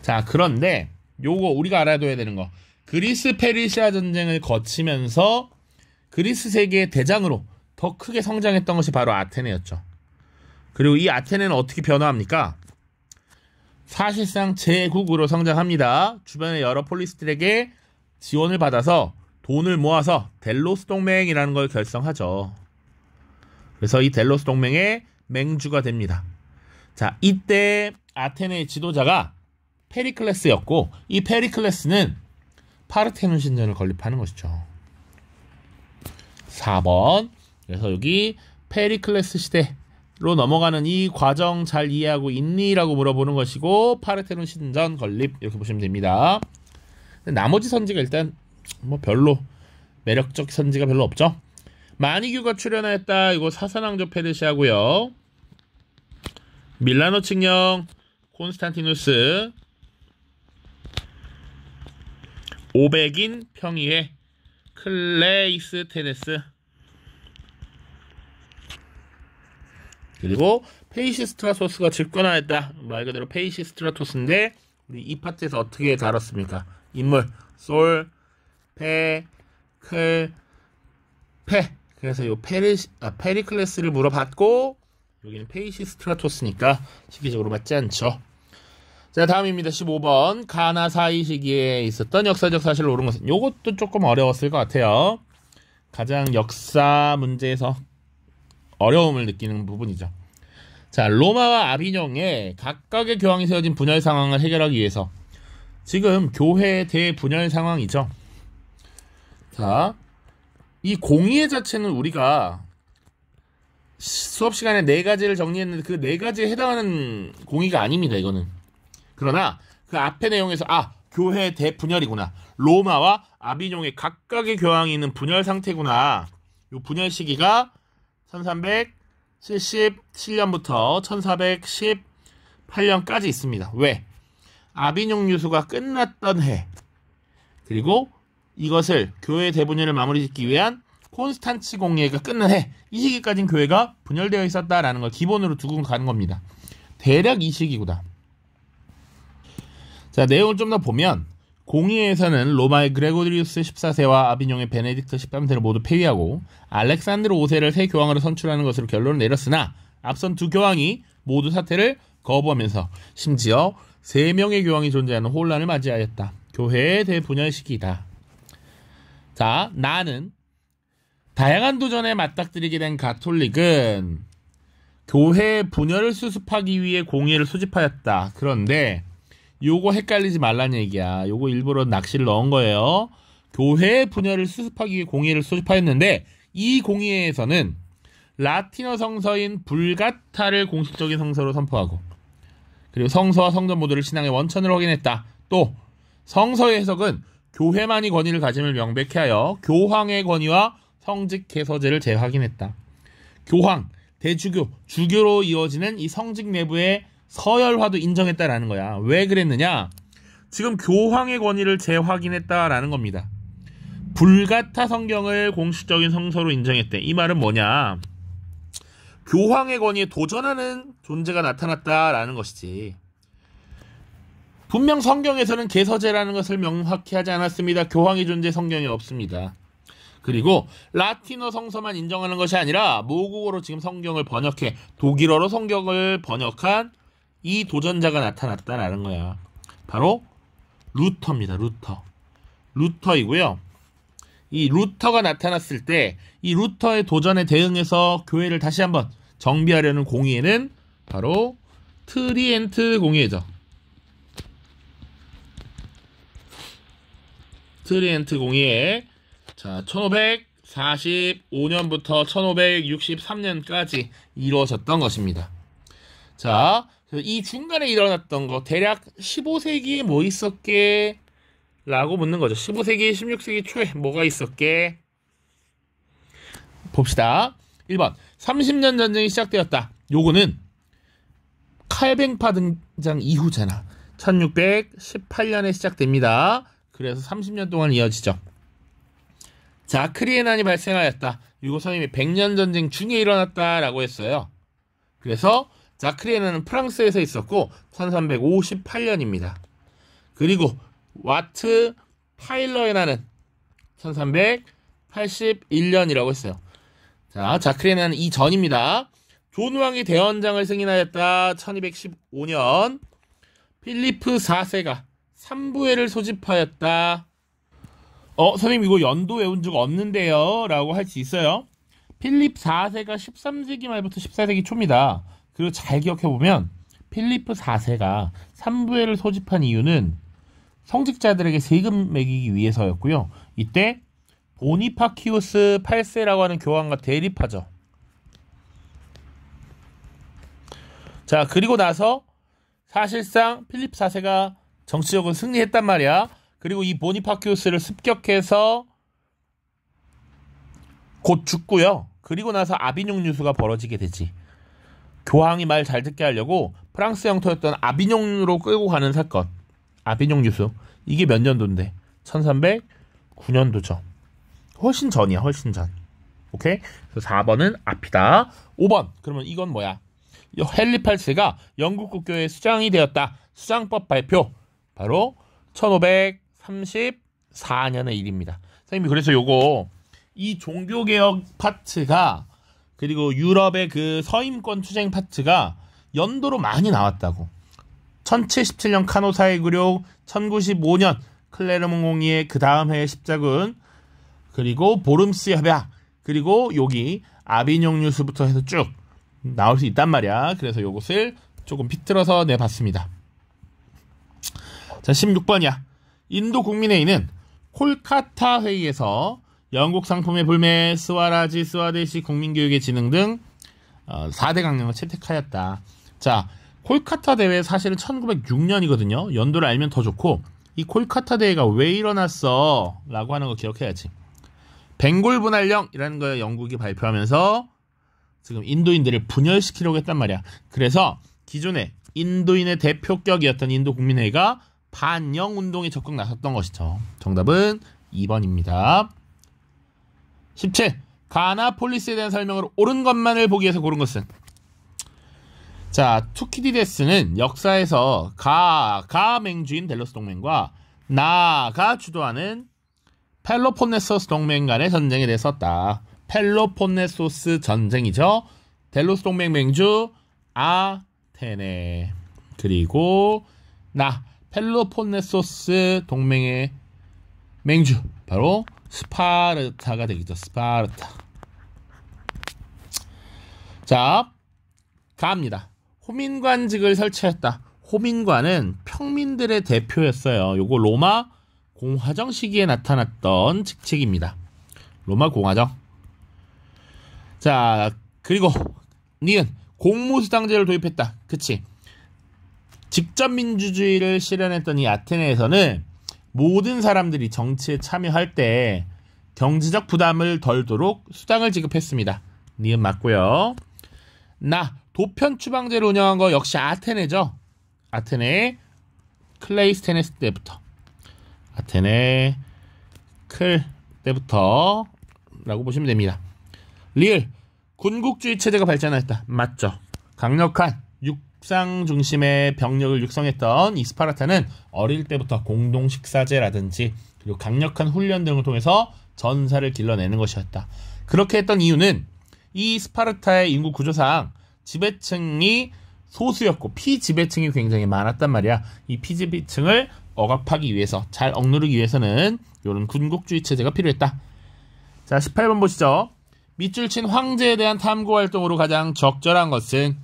자, 그런데 요거 우리가 알아둬야 되는 거. 그리스 페르시아 전쟁을 거치면서 그리스 세계의 대장으로 더 크게 성장했던 것이 바로 아테네였죠. 그리고 이 아테네는 어떻게 변화합니까? 사실상 제국으로 성장합니다. 주변의 여러 폴리스들에게 지원을 받아서 돈을 모아서 델로스 동맹이라는 걸 결성하죠. 그래서 이 델로스 동맹의 맹주가 됩니다. 자, 이때 아테네의 지도자가 페리클레스였고 이 페리클레스는 파르테논 신전을 건립하는 것이죠. 4번. 그래서 여기 페리클레스 시대로 넘어가는 이 과정 잘 이해하고 있니라고 물어보는 것이고 파르테논 신전 건립 이렇게 보시면 됩니다. 나머지 선지가 일단 뭐 별로 매력적 선지가 별로 없죠. 마니규가 출연했다. 이거 사산왕조페르시하고요 밀라노 측령 콘스탄티누스 500인 평의회 클레이스 테네스 그리고 페이시스트라토스가 집권하였다. 말 그대로 페이시스트라토스인데 우리 이 파트에서 어떻게 다뤘습니까? 인물 솔, 페, 클, 페 그래서 요 페리, 아, 페리클레스를 물어봤고 여기는 페이시스트라토스니까 시기적으로 맞지 않죠. 자 다음입니다. 15번 가나 사이 시기에 있었던 역사적 사실을 오른 것은 요것도 조금 어려웠을 것 같아요. 가장 역사 문제에서 어려움을 느끼는 부분이죠. 자 로마와 아비뇽에 각각의 교황이 세워진 분열 상황을 해결하기 위해서 지금 교회 대분열 상황이죠. 자이 공의의 자체는 우리가 수업 시간에 네 가지를 정리했는데 그 네 가지에 해당하는 공의가 아닙니다. 이거는. 그러나 그앞에 내용에서 아 교회 대분열이구나. 로마와 아비뇽의 각각의 교황이 있는 분열 상태구나. 이 분열 시기가 1377년부터 1418년까지 있습니다. 왜? 아비뇽 유수가 끝났던 해. 그리고 이것을 교회 대분열을 마무리짓기 위한 콘스탄치 공예가 끝난 해 이 시기까지는 교회가 분열되어 있었다라는 걸 기본으로 두고 가는 겁니다. 대략 이 시기구다. 자 내용을 좀 더 보면 공의에서는 로마의 그레고리우스 14세와 아비뇽의 베네딕트 13세를 모두 폐위하고 알렉산드르 5세를 새 교황으로 선출하는 것으로 결론을 내렸으나 앞선 두 교황이 모두 사태를 거부하면서 심지어 세명의 교황이 존재하는 혼란을 맞이하였다. 교회의 대분열 시기다. 자, 나는 다양한 도전에 맞닥뜨리게 된 가톨릭은 교회 분열을 수습하기 위해 공예를 소집하였다. 그런데 요거 헷갈리지 말란 얘기야. 요거 일부러 낚시를 넣은 거예요. 교회 분열을 수습하기 위해 공예를 소집하였는데 이공예에서는 라틴어 성서인 불가타를 공식적인 성서로 선포하고 그리고 성서와 성전 모두를 신앙의 원천으로 확인했다. 또 성서의 해석은 교회만이 권위를 가짐을 명백히 하여 교황의 권위와 성직 개서제를 재확인했다. 교황, 대주교, 주교로 이어지는 이 성직 내부의 서열화도 인정했다라는 거야. 왜 그랬느냐? 지금 교황의 권위를 재확인했다라는 겁니다. 불가타 성경을 공식적인 성서로 인정했대. 이 말은 뭐냐? 교황의 권위에 도전하는 존재가 나타났다라는 것이지. 분명 성경에서는 개서제라는 것을 명확히 하지 않았습니다. 교황의 존재 성경이 없습니다. 그리고 라틴어 성서만 인정하는 것이 아니라 모국어로 지금 성경을 번역해 독일어로 성경을 번역한 이 도전자가 나타났다라는 거야. 바로 루터입니다. 루터. 루터이고요. 이 루터가 나타났을 때 이 루터의 도전에 대응해서 교회를 다시 한번 정비하려는 공의회는 바로 트리엔트 공의회죠. 트리엔트 공예 자 1545년부터 1563년까지 이루어졌던 것입니다. 자, 이 중간에 일어났던 거 대략 15세기에 뭐 있었게? 라고 묻는 거죠. 15세기, 16세기 초에 뭐가 있었게? 봅시다. 1번. 30년 전쟁이 시작되었다. 요거는 칼뱅파 등장 이후잖아. 1618년에 시작됩니다. 그래서 30년 동안 이어지죠. 자, 크리에난이 발생하였다. 유고선임이 100년 전쟁 중에 일어났다라고 했어요. 그래서 자크리에난은 프랑스에서 있었고 1358년입니다. 그리고 와트 파일러에나는 1381년이라고 했어요. 자, 자크리에난는 이전입니다. 존 왕이 대원장을 승인하였다. 1215년 필리프 4세가 3부회를 소집하였다. 어, 선생님 이거 연도 외운 적 없는데요. 라고 할 수 있어요. 필립 4세가 13세기 말부터 14세기 초입니다. 그리고 잘 기억해보면 필리프 4세가 3부회를 소집한 이유는 성직자들에게 세금 매기기 위해서였고요. 이때 보니파키우스 8세라고 하는 교황과 대립하죠. 자, 그리고 나서 사실상 필립 4세가 정치적으로 승리했단 말이야. 그리고 이 보니파키우스를 습격해서 곧 죽고요. 그리고 나서 아비뇽 뉴스가 벌어지게 되지. 교황이 말 잘 듣게 하려고 프랑스 영토였던 아비뇽으로 끌고 가는 사건. 아비뇽 뉴스. 이게 몇 년도인데? 1309년도죠. 훨씬 전이야, 훨씬 전. 오케이? 그래서 4번은 앞이다. 5번. 그러면 이건 뭐야? 헨리 8세가 영국 국교의 수장이 되었다. 수장법 발표. 바로 1534년의 일입니다. 선생님이 그래서 요거 이 종교개혁 파트가 그리고 유럽의 그 서임권 투쟁 파트가 연도로 많이 나왔다고. 1077년 카노사의 구룡, 1095년 클레르몽 공의의 그 다음 해의 십자군, 그리고 보름스 협약, 그리고 여기 아비뇽 뉴스부터 해서 쭉 나올 수 있단 말이야. 그래서 요것을 조금 비틀어서 내봤습니다. 자, 16번이야. 인도 국민회의는 콜카타 회의에서 영국 상품의 불매, 스와라지, 스와데시 국민교육의 진흥 등 4대 어, 강령을 채택하였다. 자, 콜카타 대회 사실은 1906년이거든요. 연도를 알면 더 좋고 이 콜카타 대회가 왜 일어났어? 라고 하는 거 기억해야지. 벵골 분할령이라는 거 영국이 발표하면서 지금 인도인들을 분열시키려고 했단 말이야. 그래서 기존에 인도인의 대표격이었던 인도 국민회의가 반영 운동에 적극 나섰던 것이죠. 정답은 2번입니다. 17. 가나폴리스에 대한 설명으로 옳은 것만을 보기 위해서 고른 것은 자, 투키디데스는 역사에서 가, 가 맹주인 델로스 동맹과 나가 주도하는 펠로폰네소스 동맹 간의 전쟁에 대해 썼다. 펠로폰네소스 전쟁이죠. 델로스 동맹 맹주 아테네. 그리고 나 펠로폰네소스 동맹의 맹주 바로 스파르타가 되겠죠. 스파르타. 자, 갑니다. 호민관직을 설치했다. 호민관은 평민들의 대표였어요. 요거 로마 공화정 시기에 나타났던 직책입니다. 로마 공화정. 자, 그리고 니은 공무수당제를 도입했다. 그치? 직접 민주주의를 실현했던 이 아테네에서는 모든 사람들이 정치에 참여할 때 경제적 부담을 덜도록 수당을 지급했습니다. 니은 맞고요. 나 도편 추방제를 운영한 거 역시 아테네죠. 아테네 클레이스테네스 때부터 아테네 클 때부터 라고 보시면 됩니다. 리을 군국주의 체제가 발전했다. 맞죠. 강력한 협상 중심의 병력을 육성했던 이 스파르타는 어릴 때부터 공동 식사제라든지 그리고 강력한 훈련 등을 통해서 전사를 길러내는 것이었다. 그렇게 했던 이유는 이 스파르타의 인구 구조상 지배층이 소수였고 피지배층이 굉장히 많았단 말이야. 이 피지배층을 억압하기 위해서 잘 억누르기 위해서는 이런 군국주의 체제가 필요했다. 자, 18번 보시죠. 밑줄 친 황제에 대한 탐구 활동으로 가장 적절한 것은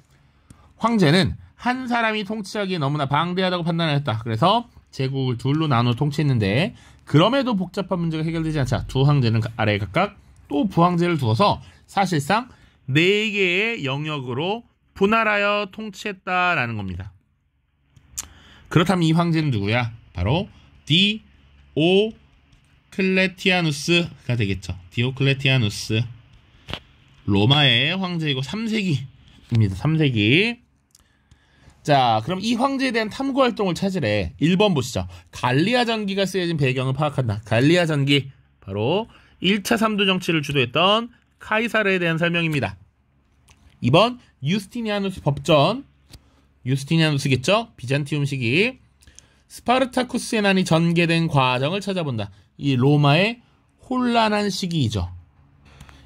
황제는 한 사람이 통치하기에 너무나 방대하다고 판단을 했다. 그래서 제국을 둘로 나눠 통치했는데 그럼에도 복잡한 문제가 해결되지 않자 두 황제는 그 아래에 각각 또 부황제를 두어서 사실상 네 개의 영역으로 분할하여 통치했다라는 겁니다. 그렇다면 이 황제는 누구야? 바로 디오클레티아누스가 되겠죠. 디오클레티아누스 로마의 황제이고 3세기입니다. 3세기 자, 그럼 이 황제에 대한 탐구 활동을 찾으래. 1번 보시죠. 갈리아 전기가 쓰여진 배경을 파악한다. 갈리아 전기. 바로 1차 삼두 정치를 주도했던 카이사르에 대한 설명입니다. 2번 유스티니아누스 법전. 유스티니아누스겠죠? 비잔티움 시기. 스파르타쿠스의 난이 전개된 과정을 찾아본다. 이 로마의 혼란한 시기이죠.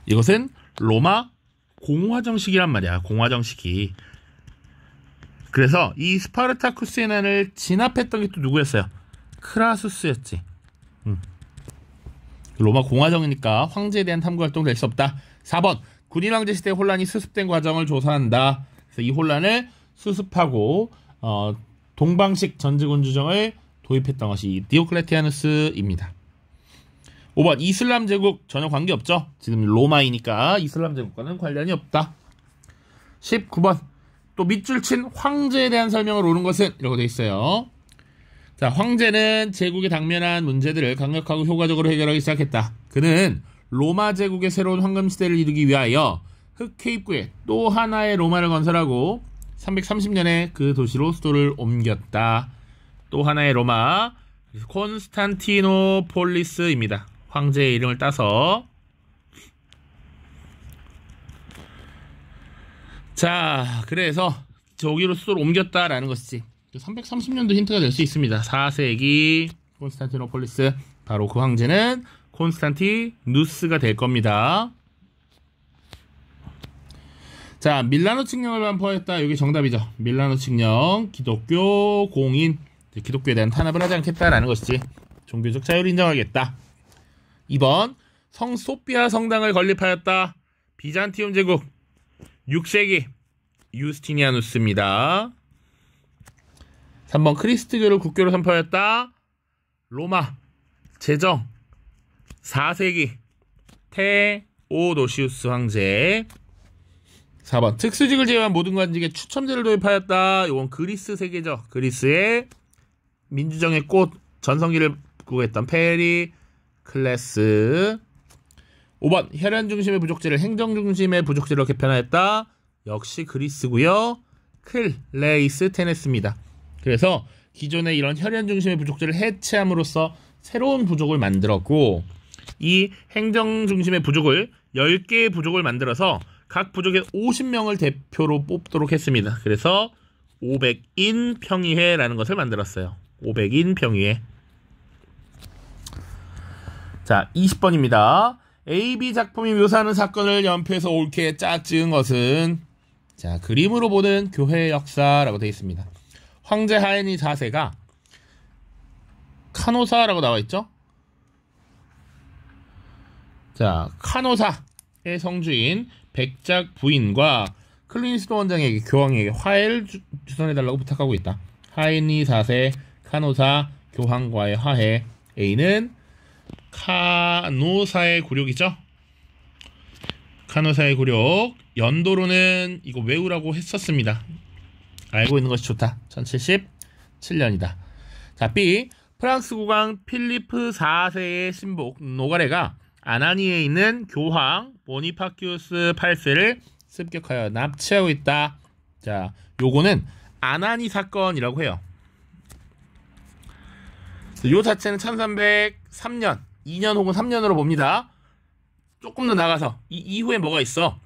이것은 로마 공화정 시기란 말이야. 공화정 시기. 그래서 이 스파르타쿠스의 난을 진압했던 게 또 누구였어요? 크라수스였지. 음. 로마 공화정이니까 황제에 대한 탐구 활동을 낼수 없다. 4번 군인 황제 시대 혼란이 수습된 과정을 조사한다. 그래서 이 혼란을 수습하고 어, 동방식 전직원 주정을 도입했던 것이 디오클레티아누스입니다. 5번 이슬람 제국 전혀 관계없죠. 지금 로마이니까 이슬람 제국과는 관련이 없다. 19번 또 밑줄 친 황제에 대한 설명을 오는 것은 이라고 돼 있어요. 자, 황제는 제국이 당면한 문제들을 강력하고 효과적으로 해결하기 시작했다. 그는 로마 제국의 새로운 황금 시대를 이루기 위하여 흑해입구에또 하나의 로마를 건설하고 330년에 그 도시로 수도를 옮겼다. 또 하나의 로마 콘스탄티노폴리스입니다. 황제의 이름을 따서 자, 그래서 저기로 수도를 옮겼다라는 것이지. 330년도 힌트가 될 수 있습니다. 4세기 콘스탄티노폴리스 바로 그 황제는 콘스탄티누스가 될 겁니다. 자, 밀라노 측령을 반포했다. 여기 정답이죠. 밀라노 측령, 기독교 공인, 기독교에 대한 탄압을 하지 않겠다라는 것이지. 종교적 자유를 인정하겠다. 2번, 성소피아 성당을 건립하였다. 비잔티움 제국, 6세기 유스티니아누스입니다. 3번 크리스트교를 국교로 선포했다. 로마 제정 4세기 테오도시우스 황제 4번 특수직을 제외한 모든 관직에 추첨제를 도입하였다. 요건 그리스 세계죠. 그리스의 민주정의 꽃 전성기를 구했던 페리 클래스 5번 혈연 중심의 부족지를 행정 중심의 부족지로 개편하였다. 역시 그리스고요. 클레이스 테네스입니다. 그래서 기존의 이런 혈연 중심의 부족지를 해체함으로써 새로운 부족을 만들었고 이 행정 중심의 부족을 10개의 부족을 만들어서 각 부족의 50명을 대표로 뽑도록 했습니다. 그래서 500인 평의회라는 것을 만들었어요. 500인 평의회. 자, 20번입니다. AB 작품이 묘사하는 사건을 연필에서 옳게 짜증은 것은 자 그림으로 보는 교회의 역사라고 되어 있습니다. 황제 하인이 자세가 카노사라고 나와 있죠. 자 카노사의 성주인 백작 부인과 클린스도 원장에게 교황에게 화해를 주, 선해달라고 부탁하고 있다. 하인이 4세, 카노사, 교황과의 화해. A는 카노사의 굴욕이죠 카노사의 굴욕 연도로는 이거 외우라고 했었습니다. 알고 있는 것이 좋다. 1077년이다. 자 B 프랑스 국왕 필리프 4세의 신복 노가레가 아나니에 있는 교황 보니파키우스 8세를 습격하여 납치하고 있다. 자, 요거는 아나니 사건이라고 해요. 요 자체는 1303년, 2년 혹은 3년으로 봅니다. 조금 더 나가서 이 이후에 뭐가 있어?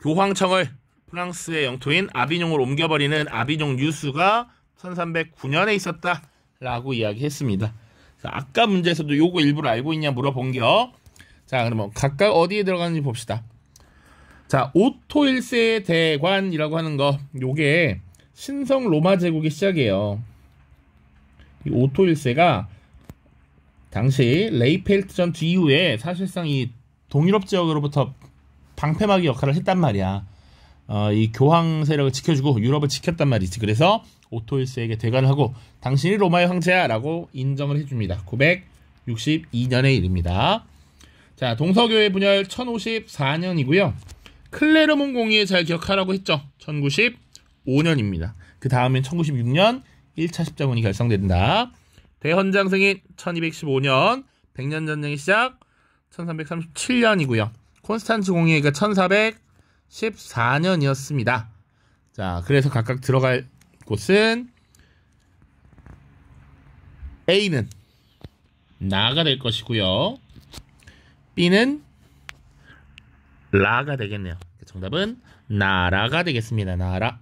교황청을 프랑스의 영토인 아비뇽으로 옮겨버리는 아비뇽 유수가 1309년에 있었다라고 이야기했습니다. 아까 문제에서도 요거 일부러 알고 있냐 물어본 겨. 자, 그러면 뭐 각각 어디에 들어가는지 봅시다. 자, 오토 일세 대관이라고 하는 거, 요게 신성 로마 제국의 시작이에요. 오토 일세가 당시 레이펠트 전투 이후에 사실상 이 동유럽 지역으로부터 방패막이 역할을 했단 말이야. 어, 이 교황 세력을 지켜주고 유럽을 지켰단 말이지. 그래서 오토 일세에게 대관을 하고 당신이 로마의 황제야라고 인정을 해줍니다. 962년의 일입니다. 자, 동서교회 분열 1054년이고요. 클레르몽 공의에 잘 기억하라고 했죠. 1095년입니다. 그 다음엔 1096년 1차 십자군이 결성된다. 대헌장 승인 1215년, 백년 전쟁의 시작 1337년이고요. 콘스탄츠 공의회가 1414년이었습니다. 자, 그래서 각각 들어갈 곳은 A는 나가 될 것이고요. B는 라가 되겠네요. 정답은 나라가 되겠습니다. 나라.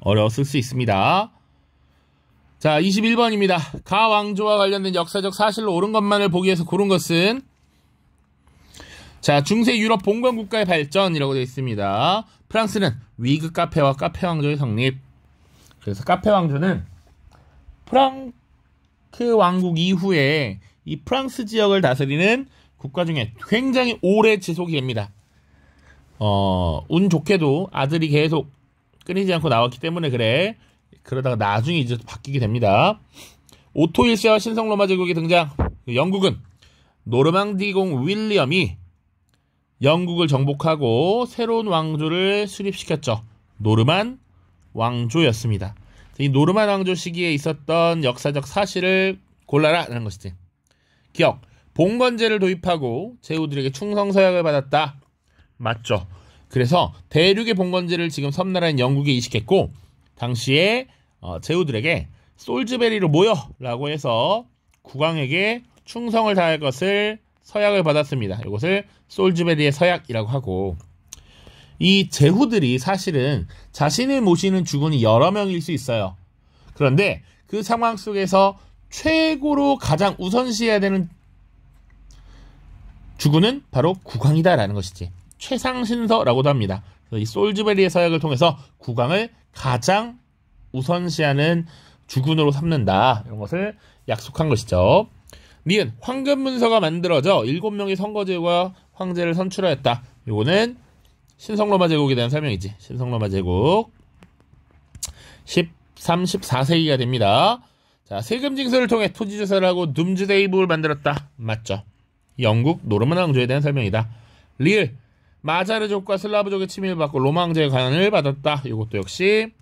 어려웠을 수 있습니다. 자, 21번입니다. 가 왕조와 관련된 역사적 사실로 옳은 것만을 보기 위해서 고른 것은 자, 중세 유럽 봉건 국가의 발전이라고 되어 있습니다. 프랑스는 위그 카페와 카페 왕조의 성립. 그래서 카페 왕조는 프랑크 왕국 이후에 이 프랑스 지역을 다스리는 국가 중에 굉장히 오래 지속이 됩니다. 어, 운 좋게도 아들이 계속 끊이지 않고 나왔기 때문에 그래. 그러다가 나중에 이제 바뀌게 됩니다. 오토 일세와 신성 로마 제국이 등장. 영국은 노르망디공 윌리엄이 영국을 정복하고 새로운 왕조를 수립시켰죠. 노르만 왕조였습니다. 이 노르만 왕조 시기에 있었던 역사적 사실을 골라라라는 것이지. 기억. 봉건제를 도입하고 제후들에게 충성 서약을 받았다. 맞죠. 그래서 대륙의 봉건제를 지금 섬나라인 영국에 이식했고 당시에 어, 제후들에게 솔즈베리로 모여라고 해서 국왕에게 충성을 다할 것을 서약을 받았습니다. 이것을 솔즈베리의 서약이라고 하고 이 제후들이 사실은 자신을 모시는 주군이 여러 명일 수 있어요. 그런데 그 상황 속에서 최고로 가장 우선시해야 되는 주군은 바로 국왕이다라는 것이지. 최상신서라고도 합니다. 이 솔즈베리의 서약을 통해서 국왕을 가장 우선시하는 주군으로 삼는다. 이런 것을 약속한 것이죠. 니은 황금 문서가 만들어져 일곱 명의 선거제와 황제를 선출하였다. 이거는 신성로마 제국에 대한 설명이지. 신성로마 제국 13, 14세기가 됩니다. 자, 세금 징수를 통해 토지 조사를 하고 둠즈데이북을 만들었다. 맞죠? 영국 노르만 왕조에 대한 설명이다. 리을 마자르족과 슬라브족의 침입을 받고 로망제의 관을 받았다. 이것도 역시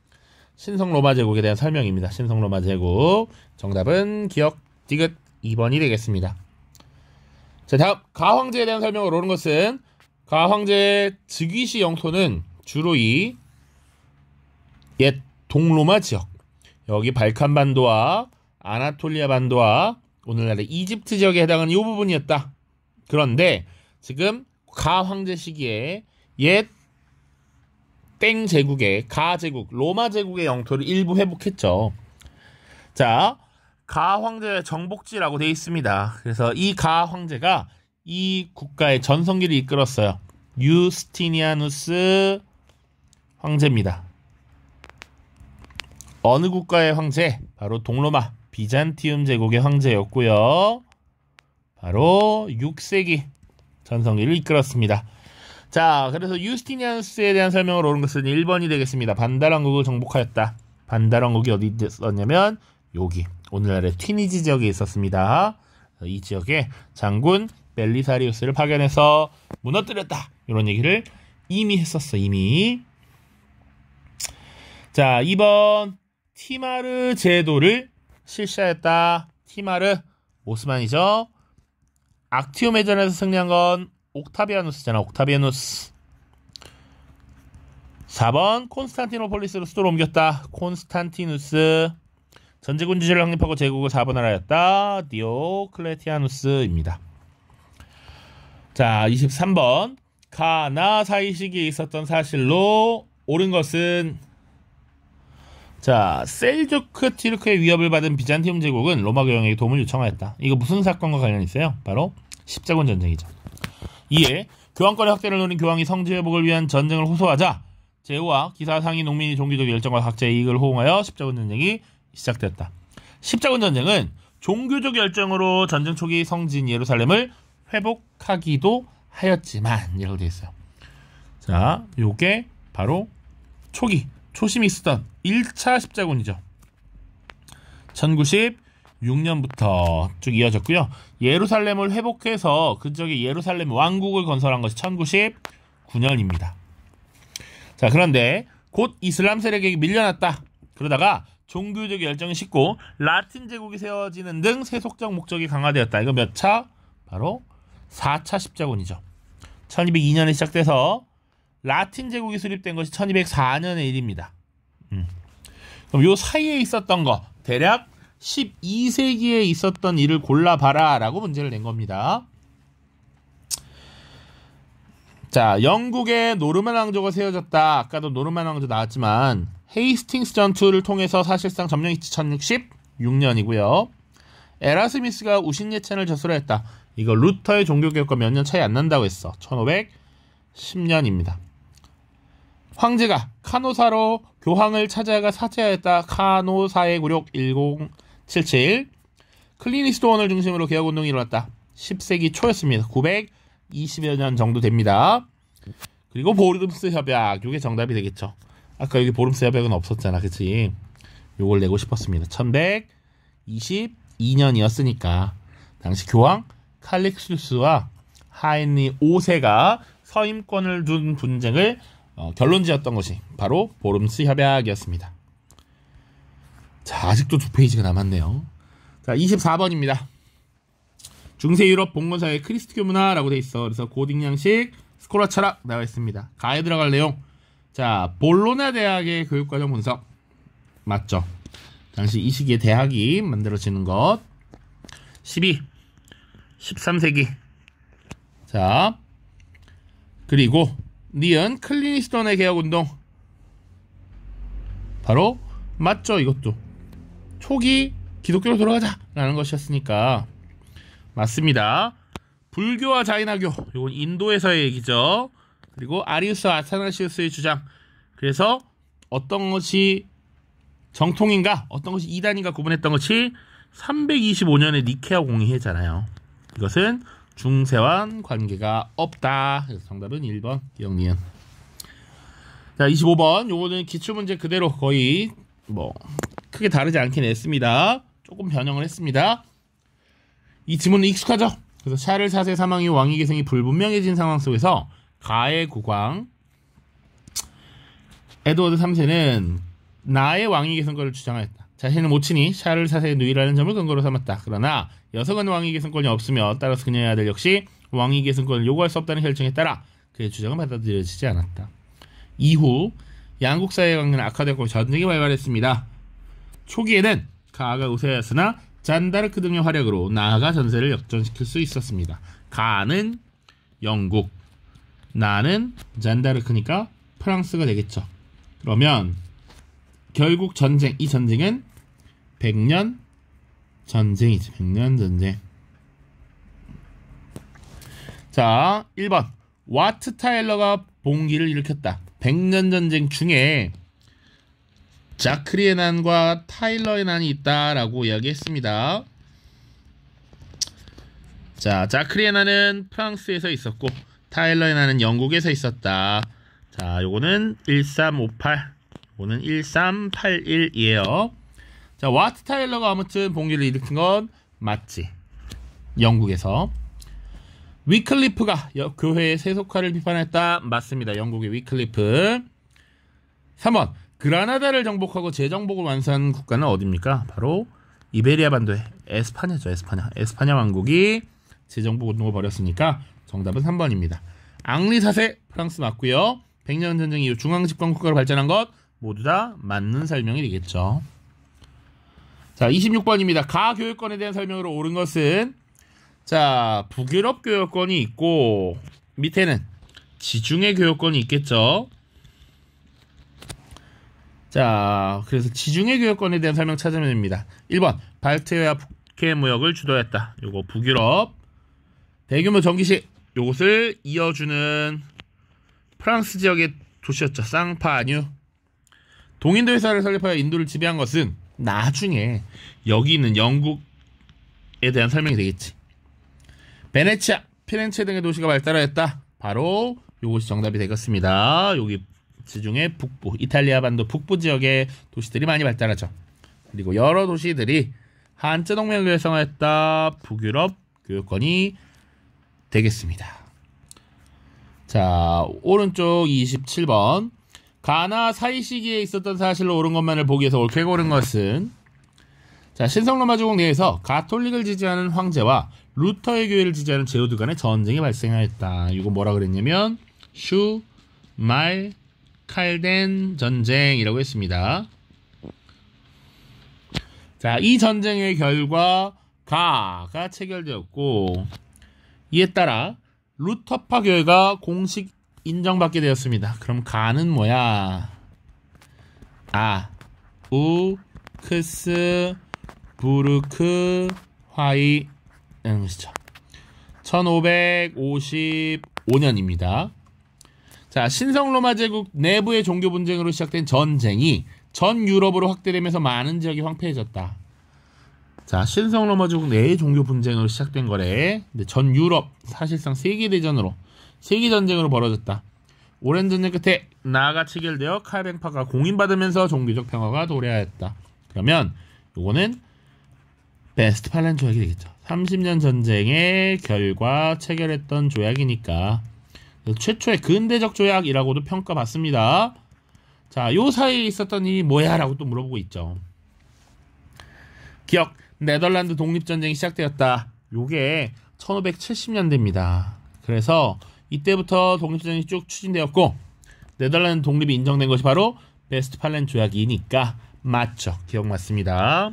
신성 로마 제국에 대한 설명입니다. 신성 로마 제국 정답은 기억 디귿 2번이 되겠습니다. 자 다음 가황제에 대한 설명을 오른 것은 가황제의 즉위시 영토는 주로 이 옛 동로마 지역 여기 발칸 반도와 아나톨리아 반도와 오늘날의 이집트 지역에 해당하는 이 부분이었다. 그런데 지금 가 황제 시기에 옛 땡 제국의 가 제국 로마 제국의 영토를 일부 회복했죠. 자, 가 황제의 정복지라고 되어 있습니다. 그래서 이 가 황제가 이 국가의 전성기를 이끌었어요. 유스티니아누스 황제입니다. 어느 국가의 황제? 바로 동로마 비잔티움 제국의 황제였고요. 바로 6세기 전성기를 이끌었습니다. 자, 그래서 유스티니안스에 대한 설명을 옳은 것은 1번이 되겠습니다. 반달왕국을 정복하였다. 반달왕국이 어디 있었냐면 여기 오늘날의 튀니지 지역에 있었습니다. 이 지역에 장군 벨리사리우스를 파견해서 무너뜨렸다. 이런 얘기를 이미 했었어. 이미. 자, 2번 티마르 제도를 실시하였다. 티마르 오스만이죠. 악티움 해전에서 승리한 건 옥타비아누스잖아. 옥타비아누스. 4번 콘스탄티노폴리스로 수도를 옮겼다. 콘스탄티누스. 전제군 주제를 확립하고 제국을 4번 하라였다. 디오클레티아누스입니다. 자, 23번 가나사이 식이 있었던 사실로 옳은 것은 자, 셀조크 티르크의 위협을 받은 비잔티움 제국은 로마 교황에게 도움을 요청하였다. 이거 무슨 사건과 관련이 있어요? 바로 십자군 전쟁이죠. 이에 교황권의 확대를 노린 교황이 성지 회복을 위한 전쟁을 호소하자 제후와 기사 상위 농민이 종교적 열정과 각자의 이익을 호응하여 십자군 전쟁이 시작되었다. 십자군 전쟁은 종교적 열정으로 전쟁 초기 성지인 예루살렘을 회복하기도 하였지만 이라고 되어 있어요. 자, 요게 바로 초기 초심이 있었던 1차 십자군이죠. 1096년부터 쭉 이어졌고요. 예루살렘을 회복해서 그쪽에 예루살렘 왕국을 건설한 것이 1099년입니다. 자, 그런데 곧 이슬람 세력에게 밀려났다. 그러다가 종교적 열정이 식고 라틴 제국이 세워지는 등 세속적 목적이 강화되었다. 이거 몇 차? 바로 4차 십자군이죠. 1202년에 시작돼서 라틴 제국이 수립된 것이 1204년의 일입니다. 음. 그럼 요 사이에 있었던 거 대략 12세기에 있었던 일을 골라봐라 라고 문제를 낸 겁니다. 자, 영국의 노르만 왕조가 세워졌다. 아까도 노르만 왕조 나왔지만 헤이스팅스 전투를 통해서 사실상 점령이 1066년이고요. 에라스미스가 우신예찬을 저술 했다. 이거 루터의 종교개혁과 몇 년 차이 안 난다고 했어. 1510년입니다. 황제가 카노사로 교황을 찾아가 사죄하였다. 카노사의 구력 1077. 클리니스도원을 중심으로 개혁운동이 일어났다. 10세기 초였습니다. 920여 년 정도 됩니다. 그리고 보름스 협약. 이게 정답이 되겠죠. 아까 여기 보름스 협약은 없었잖아. 그치? 요걸 내고 싶었습니다. 1122년이었으니까. 당시 교황 칼릭수스와 하인리 5세가 서임권을 둔 분쟁을 어, 결론지었던 것이 바로 보름스 협약이었습니다. 자, 아직도 두 페이지가 남았네요. 자, 24번입니다. 중세 유럽 봉건사의 크리스트교 문화라고 돼 있어. 그래서 고딩양식 스콜라 철학 나와 있습니다. 가에 들어갈 내용. 자, 볼로나 대학의 교육과정 분석. 맞죠? 당시 이 시기에 대학이 만들어지는 것. 12, 13세기. 자, 그리고 니은 클리니스톤의 개혁운동 바로 맞죠 이것도 초기 기독교로 돌아가자 라는 것이었으니까 맞습니다 불교와 자이나교 이건 인도에서의 얘기죠 그리고 아리우스 아타나시우스의 주장 그래서 어떤 것이 정통인가 어떤 것이 이단인가 구분했던 것이 325년에 니케아 공의회잖아요 이것은 중세와는 관계가 없다. 그래서 정답은 1번 기억니은. 자, 25번. 요거는 기출 문제 그대로 거의 뭐 크게 다르지 않게냈습니다 조금 변형을 했습니다. 이 지문은 익숙하죠? 그래서 샤를 사세 사망 이 왕위 계승이 불분명해진 상황 속에서 가의 국왕 에드워드 3세는 나의 왕위 계승권을 주장하였다. 자신은 못 치니 샤를 사세의 누이라는 점을 근거로 삼았다. 그러나 여성은 왕위 계승권이 없으며 따라서 그녀의 아들 역시 왕위 계승권을 요구할 수 없다는 결정에 따라 그의 주장은 받아들여지지 않았다. 이후 양국 사회의 관계는 악화되고 전쟁이 발발했습니다. 초기에는 가가 우세하였으나 잔다르크 등의 활약으로 나아가 전세를 역전시킬 수 있었습니다. 가는 영국, 나는 잔다르크니까 프랑스가 되겠죠. 그러면 결국 전쟁 이 전쟁은 백년 전쟁이지. 백년 전쟁. 자, 1번. 와트 타일러가 봉기를 일으켰다. 백년 전쟁 중에 자크리의 난과 타일러의 난이 있다라고 이야기했습니다. 자, 자크리의 난은 프랑스에서 있었고 타일러의 난은 영국에서 있었다. 자, 요거는 1358, 요거는 1381이에요. 자, 와트 타일러가 아무튼 봉기를 일으킨 건 맞지. 영국에서. 위클리프가 교회의 그 세속화를 비판했다. 맞습니다. 영국의 위클리프. 3번. 그라나다를 정복하고 재정복을 완수한 국가는 어딥니까 바로 이베리아 반도의 에스파냐죠. 에스파냐. 에스파냐 왕국이 재정복 운동을 버렸으니까 정답은 3번입니다. 앙리 사세 프랑스 맞고요. 100년 전쟁 이후 중앙집권 국가로 발전한 것 모두 다 맞는 설명이 되겠죠. 자, 26번입니다. 가 교육권에 대한 설명으로 옳은 것은 자, 북유럽 교역권이 있고 밑에는 지중해 교역권이 있겠죠. 자, 그래서 지중해 교역권에 대한 설명 찾으면 됩니다. 1번, 발트해야 북해 무역을 주도했다. 요거 북유럽 대규모 전기시 요것을 이어주는 프랑스 지역의 도시였죠. 쌍파뉴. 동인도 회사를 설립하여 인도를 지배한 것은 나중에 여기 있는 영국에 대한 설명이 되겠지. 베네치아, 피렌체 등의 도시가 발달하였다. 바로 이것이 정답이 되겠습니다. 여기 지중해 북부, 이탈리아 반도 북부 지역의 도시들이 많이 발달하죠. 그리고 여러 도시들이 한자 동맹을 형성하였다. 북유럽 교육권이 되겠습니다. 자, 오른쪽 27번 가나 사이시기에 있었던 사실로 옳은 것만을 보기에서 옳게 고른 것은 자 신성 로마 조국 내에서 가톨릭을 지지하는 황제와 루터의 교회를 지지하는 제후들 간의 전쟁이 발생하였다. 이거 뭐라 그랬냐면 슈, 말, 칼덴 전쟁이라고 했습니다. 자, 이 전쟁의 결과 가가 체결되었고 이에 따라 루터파 교회가 공식 인정받게 되었습니다. 그럼 가는 뭐야? 아, 우, 크스, 부르크, 화이, 응시죠. 그렇죠. 1555년입니다. 자, 신성 로마 제국 내부의 종교 분쟁으로 시작된 전쟁이 전 유럽으로 확대되면서 많은 지역이 황폐해졌다. 자, 신성 로마 제국 내의 종교 분쟁으로 시작된 거래. 근데 전 유럽 사실상 세계 대전으로 세계전쟁으로 벌어졌다. 오랜 전쟁 끝에 나아가 체결되어 칼뱅파가 공인받으면서 종교적 평화가 도래하였다. 그러면 이거는 베스트 팔렌 조약이 되겠죠. 30년 전쟁의 결과 체결했던 조약이니까 최초의 근대적 조약이라고도 평가받습니다. 자, 요 사이에 있었던 일이 뭐야라고 또 물어보고 있죠. 기억, 네덜란드 독립전쟁이 시작되었다. 요게 1570년대입니다. 그래서 이때부터 독립전이 쭉 추진되었고 네덜란드 독립이 인정된 것이 바로 베스트팔렌 조약이니까 맞죠. 기억 맞습니다.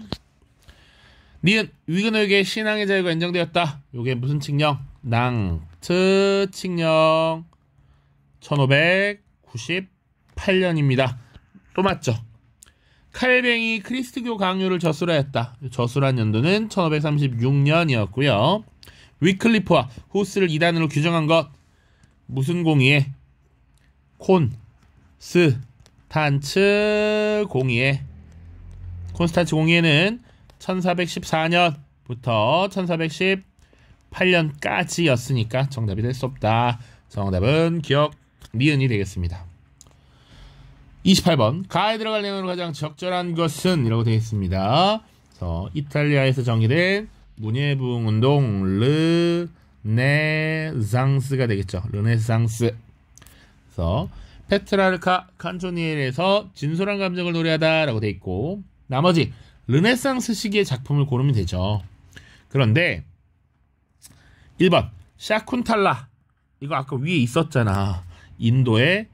니은 위그너에게 신앙의 자유가 인정되었다. 이게 무슨 칙령? 낭트 칙령 1598년입니다. 또 맞죠? 칼뱅이 크리스트교 강요를 저술하였다. 저술한 연도는 1536년이었고요. 위클리프와 호스를 이단으로 규정한 것 무슨 공이에? 콘스탄츠 공이에. 콘스탄츠 공이에는 1414년부터 1418년까지였으니까 정답이 될 수 없다. 정답은 기억 니은이 되겠습니다. 28번 가에 들어갈 내용으로 가장 적절한 것은 이라고 되어 있습니다. 그래서 이탈리아에서 정의된 문예부흥 운동 르 르네상스가 되겠죠. 르네상스. 그래서 페트라르카 칸조니엘에서 진솔한 감정을 노래하다라고 돼 있고 나머지 르네상스 시기의 작품을 고르면 되죠. 그런데 1번 샤쿤탈라 이거 아까 위에 있었잖아. 인도의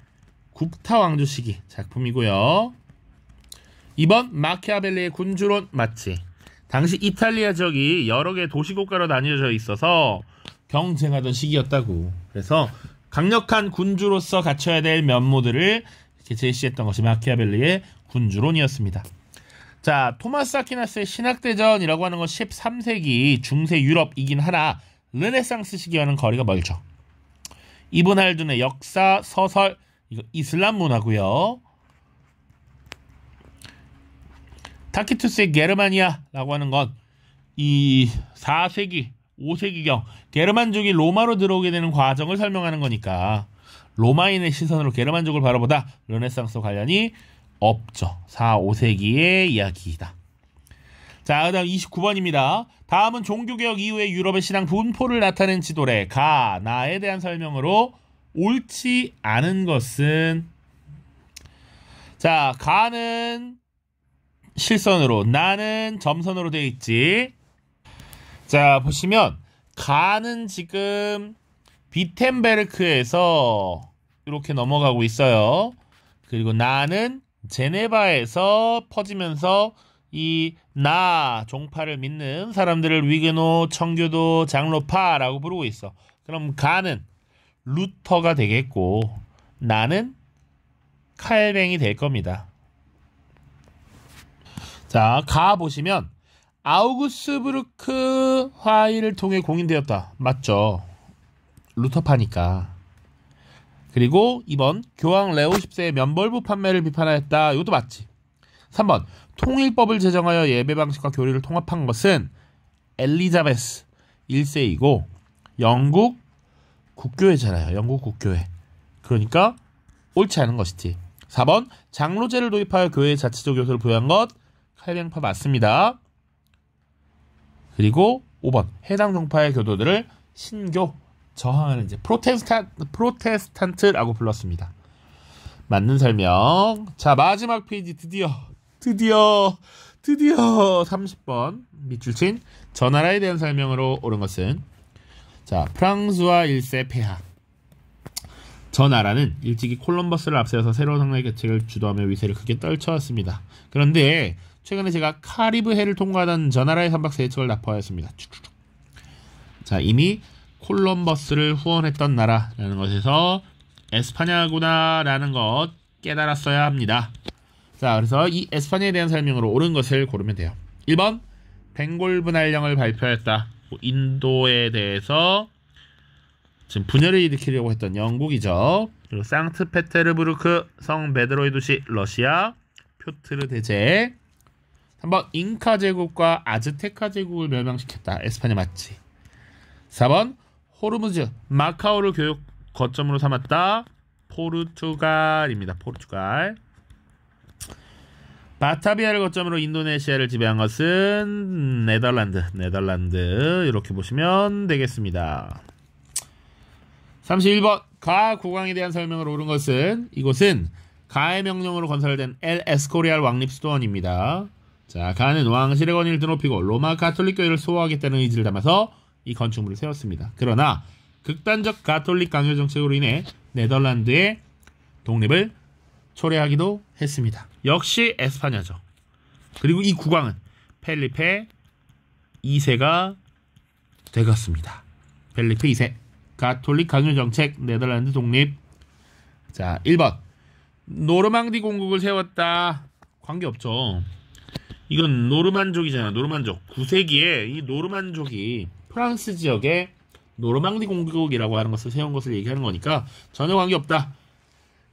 굽타 왕조 시기 작품이고요. 2번 마키아벨리의 군주론 마치 당시 이탈리아 지역이 여러 개의 도시국가로 나뉘어져 있어서 경쟁하던 시기였다고. 그래서 강력한 군주로서 갖춰야 될 면모들을 제시했던 것이 마키아벨리의 군주론이었습니다. 자, 토마스 아퀴나스의 신학대전이라고 하는 건 13세기 중세 유럽이긴 하나 르네상스 시기와는 거리가 멀죠. 이븐 할둔의 역사, 서설, 이거 이슬람 문화고요. 타키투스의 게르마니아라고 하는 건 이 4세기 5세기경 게르만족이 로마로 들어오게 되는 과정을 설명하는 거니까 로마인의 시선으로 게르만족을 바라보다 르네상스 관련이 없죠. 4, 5세기의 이야기이다. 자, 그 다음 29번입니다. 다음은 종교개혁 이후의 유럽의 신앙 분포를 나타낸 지도래 가, 나에 대한 설명으로 옳지 않은 것은 자, 가는 실선으로, 나는 점선으로 되어 있지. 자, 보시면 가는 지금 비텐베르크에서 이렇게 넘어가고 있어요. 그리고 나는 제네바에서 퍼지면서 이 나 종파를 믿는 사람들을 위그노, 청교도, 장로파라고 부르고 있어. 그럼 가는 루터가 되겠고 나는 칼뱅이 될 겁니다. 자, 가 보시면 아우구스부르크 화의를 통해 공인되었다. 맞죠. 루터파니까. 그리고 2번 교황 레오 10세의 면벌부 판매를 비판하였다. 이것도 맞지. 3번 통일법을 제정하여 예배 방식과 교리를 통합한 것은 엘리자베스 1세이고 영국 국교회잖아요. 영국 국교회. 그러니까 옳지 않은 것이지. 4번 장로제를 도입하여 교회의 자치적 요소를 부여한 것 칼뱅파 맞습니다. 그리고 5번 해당 종파의 교도들을 신교 저항하는 이제 프로테스탄 프로테스탄트라고 불렀습니다. 맞는 설명. 자 마지막 페이지 드디어 드디어 드디어 30번 밑줄 친 전나라에 대한 설명으로 오른 것은 자 프랑스와 일세 폐하 저 나라는 일찍이 콜럼버스를 앞세워서 새로운 항해 계책을 주도하며 위세를 크게 떨쳐왔습니다. 그런데 최근에 제가 카리브해를 통과하던 저나라의 선박세 척을 납포하였습니다. 자, 이미 콜럼버스를 후원했던 나라라는 것에서 에스파냐구나라는 것 깨달았어야 합니다. 자, 그래서 이 에스파냐에 대한 설명으로 옳은 것을 고르면 돼요. 1번 벵골 분할령을 발표했다. 뭐 인도에 대해서 지금 분열을 일으키려고 했던 영국이죠. 그리고 상트페테르부르크, 성베드로이 도시, 러시아, 표트르 대제, 3번 잉카 제국과 아즈테카 제국을 멸망시켰다. 에스파냐 맞지? 4번 호르무즈 마카오를 교육 거점으로 삼았다. 포르투갈입니다. 포르투갈. 바타비아를 거점으로 인도네시아를 지배한 것은 네덜란드, 네덜란드 이렇게 보시면 되겠습니다. 31번 가 국왕에 대한 설명으로 옳은 것은 이곳은 가의 명령으로 건설된 엘 에스코리알 왕립 수도원입니다. 자, 가는 왕실의 권위를 드높이고 로마 가톨릭교회를 소화하겠다는 의지를 담아서 이 건축물을 세웠습니다. 그러나 극단적 가톨릭 강요 정책으로 인해 네덜란드의 독립을 초래하기도 했습니다. 역시 에스파냐죠. 그리고 이 국왕은 펠리페 2세가 되었습니다. 펠리페 2세 가톨릭 강요 정책 네덜란드 독립 자 1번 노르망디 공국을 세웠다 관계없죠. 이건 노르만족이잖아. 노르만족. 9세기에 이 노르만족이 프랑스 지역에 노르망디 공국이라고 하는 것을 세운 것을 얘기하는 거니까 전혀 관계없다.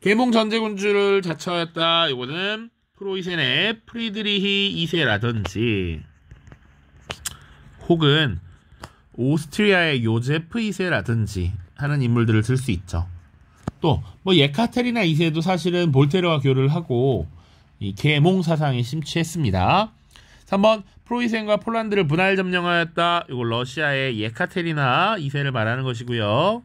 계몽 전제군주를 자처했다. 이거는 프로이센의 프리드리히 2세라든지 혹은 오스트리아의 요제프 2세라든지 하는 인물들을 들 수 있죠. 또 뭐 예카테리나 2세도 사실은 볼테르와 교류를 하고 이 계몽 사상에 심취했습니다. 3번 프로이센과 폴란드를 분할 점령하였다. 이걸 러시아의 예카테리나 2세를 말하는 것이고요.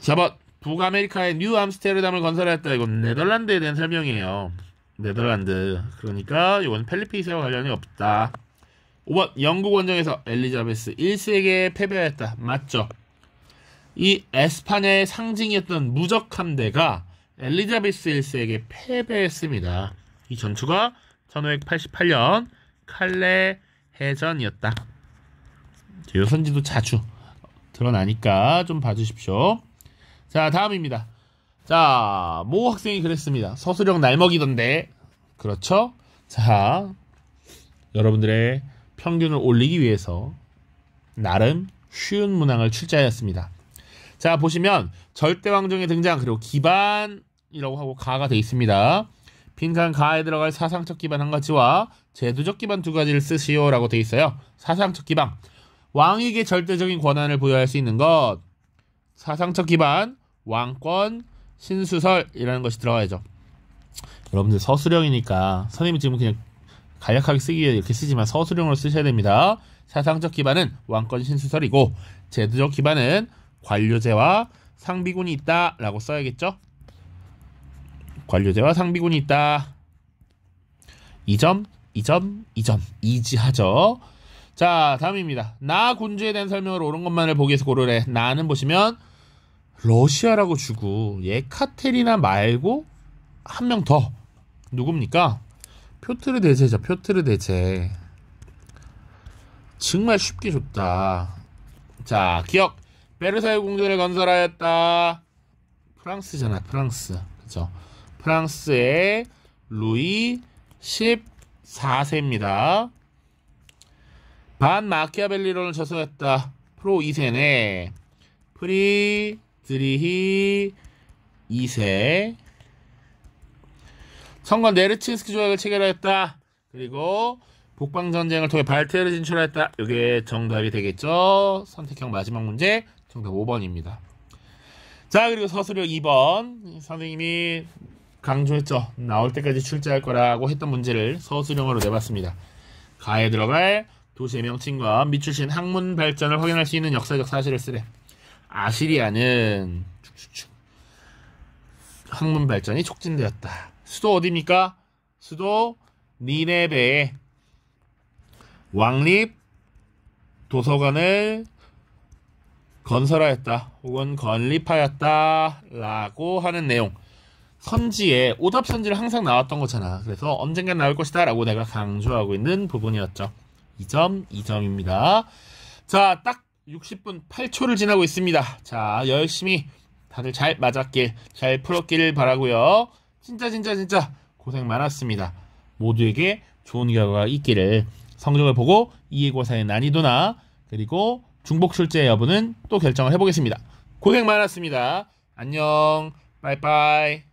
4번 북아메리카의 뉴 암스테르담을 건설하였다. 이건 네덜란드에 대한 설명이에요. 네덜란드. 그러니까 이건 펠리페이스와 관련이 없다. 5번 영국 원정에서 엘리자베스 1세에게 패배하였다. 맞죠? 이 에스판의 상징이었던 무적 함대가 엘리자베스 1세에게 패배했습니다. 이 전투가 1588년 칼레 해전이었다. 요선지도 자주 드러나니까 좀 봐주십시오. 자, 다음입니다. 자, 모 학생이 그랬습니다. 서술형 날먹이던데. 그렇죠? 자, 여러분들의 평균을 올리기 위해서 나름 쉬운 문항을 출제하였습니다. 자 보시면 절대왕종의 등장 그리고 기반이라고 하고 가가 되어 있습니다. 빈칸 가에 들어갈 사상적 기반 한 가지와 제도적 기반 두 가지를 쓰시오라고 되어 있어요. 사상적 기반 왕에게 절대적인 권한을 부여할 수 있는 것 사상적 기반 왕권 신수설이라는 것이 들어가야죠. 여러분들 서술형이니까 선생님이 지금 그냥 간략하게 쓰기 위해 이렇게 쓰지만 서술형으로 쓰셔야 됩니다. 사상적 기반은 왕권 신수설이고 제도적 기반은 관료제와 상비군이 있다라고 써야겠죠? 관료제와 상비군이 있다. 이 점 이 점이점 이지하죠. 자, 다음입니다. 나 군주에 대한 설명을 옳은 것만을 보기에서 고르래. 나는 보시면 러시아라고 주고 예카테리나 말고 한 명 더. 누굽니까? 표트르 대제죠. 표트르 대제. 정말 쉽게 줬다. 자, 기억. 베르사유 궁전을 건설하였다. 프랑스잖아, 프랑스. 그죠? 프랑스의 루이 14세입니다. 반 마키아벨리론을 저서했다. 프로 2세네. 프리드리히 2세. 선거 네르친스키 조약을 체결하였다. 그리고 북방전쟁을 통해 발트해를 진출하였다. 이게 정답이 되겠죠. 선택형 마지막 문제 정답 5번입니다. 자 그리고 서술형 2번 선생님이 강조했죠. 나올 때까지 출제할 거라고 했던 문제를 서술형으로 내봤습니다. 가에 들어갈 도시의 명칭과 미출신 학문 발전을 확인할 수 있는 역사적 사실을 쓰래. 아시리아는 학문 발전이 촉진되었다. 수도 어디입니까? 수도 니네베의 왕립 도서관을 건설하였다 혹은 건립하였다 라고 하는 내용 선지에 오답 선지를 항상 나왔던 거잖아 그래서 언젠가 나올 것이다 라고 내가 강조하고 있는 부분이었죠 2점 2점입니다 자 딱 60분 8초를 지나고 있습니다 자 열심히 다들 잘 맞았길 잘 풀었길 바라고요 진짜 진짜 진짜 고생 많았습니다 모두에게 좋은 결과가 있기를 성적을 보고 이해고사의 난이도나 그리고 중복 출제 여부는 또 결정을 해보겠습니다. 고생 많았습니다. 안녕. 빠이빠이.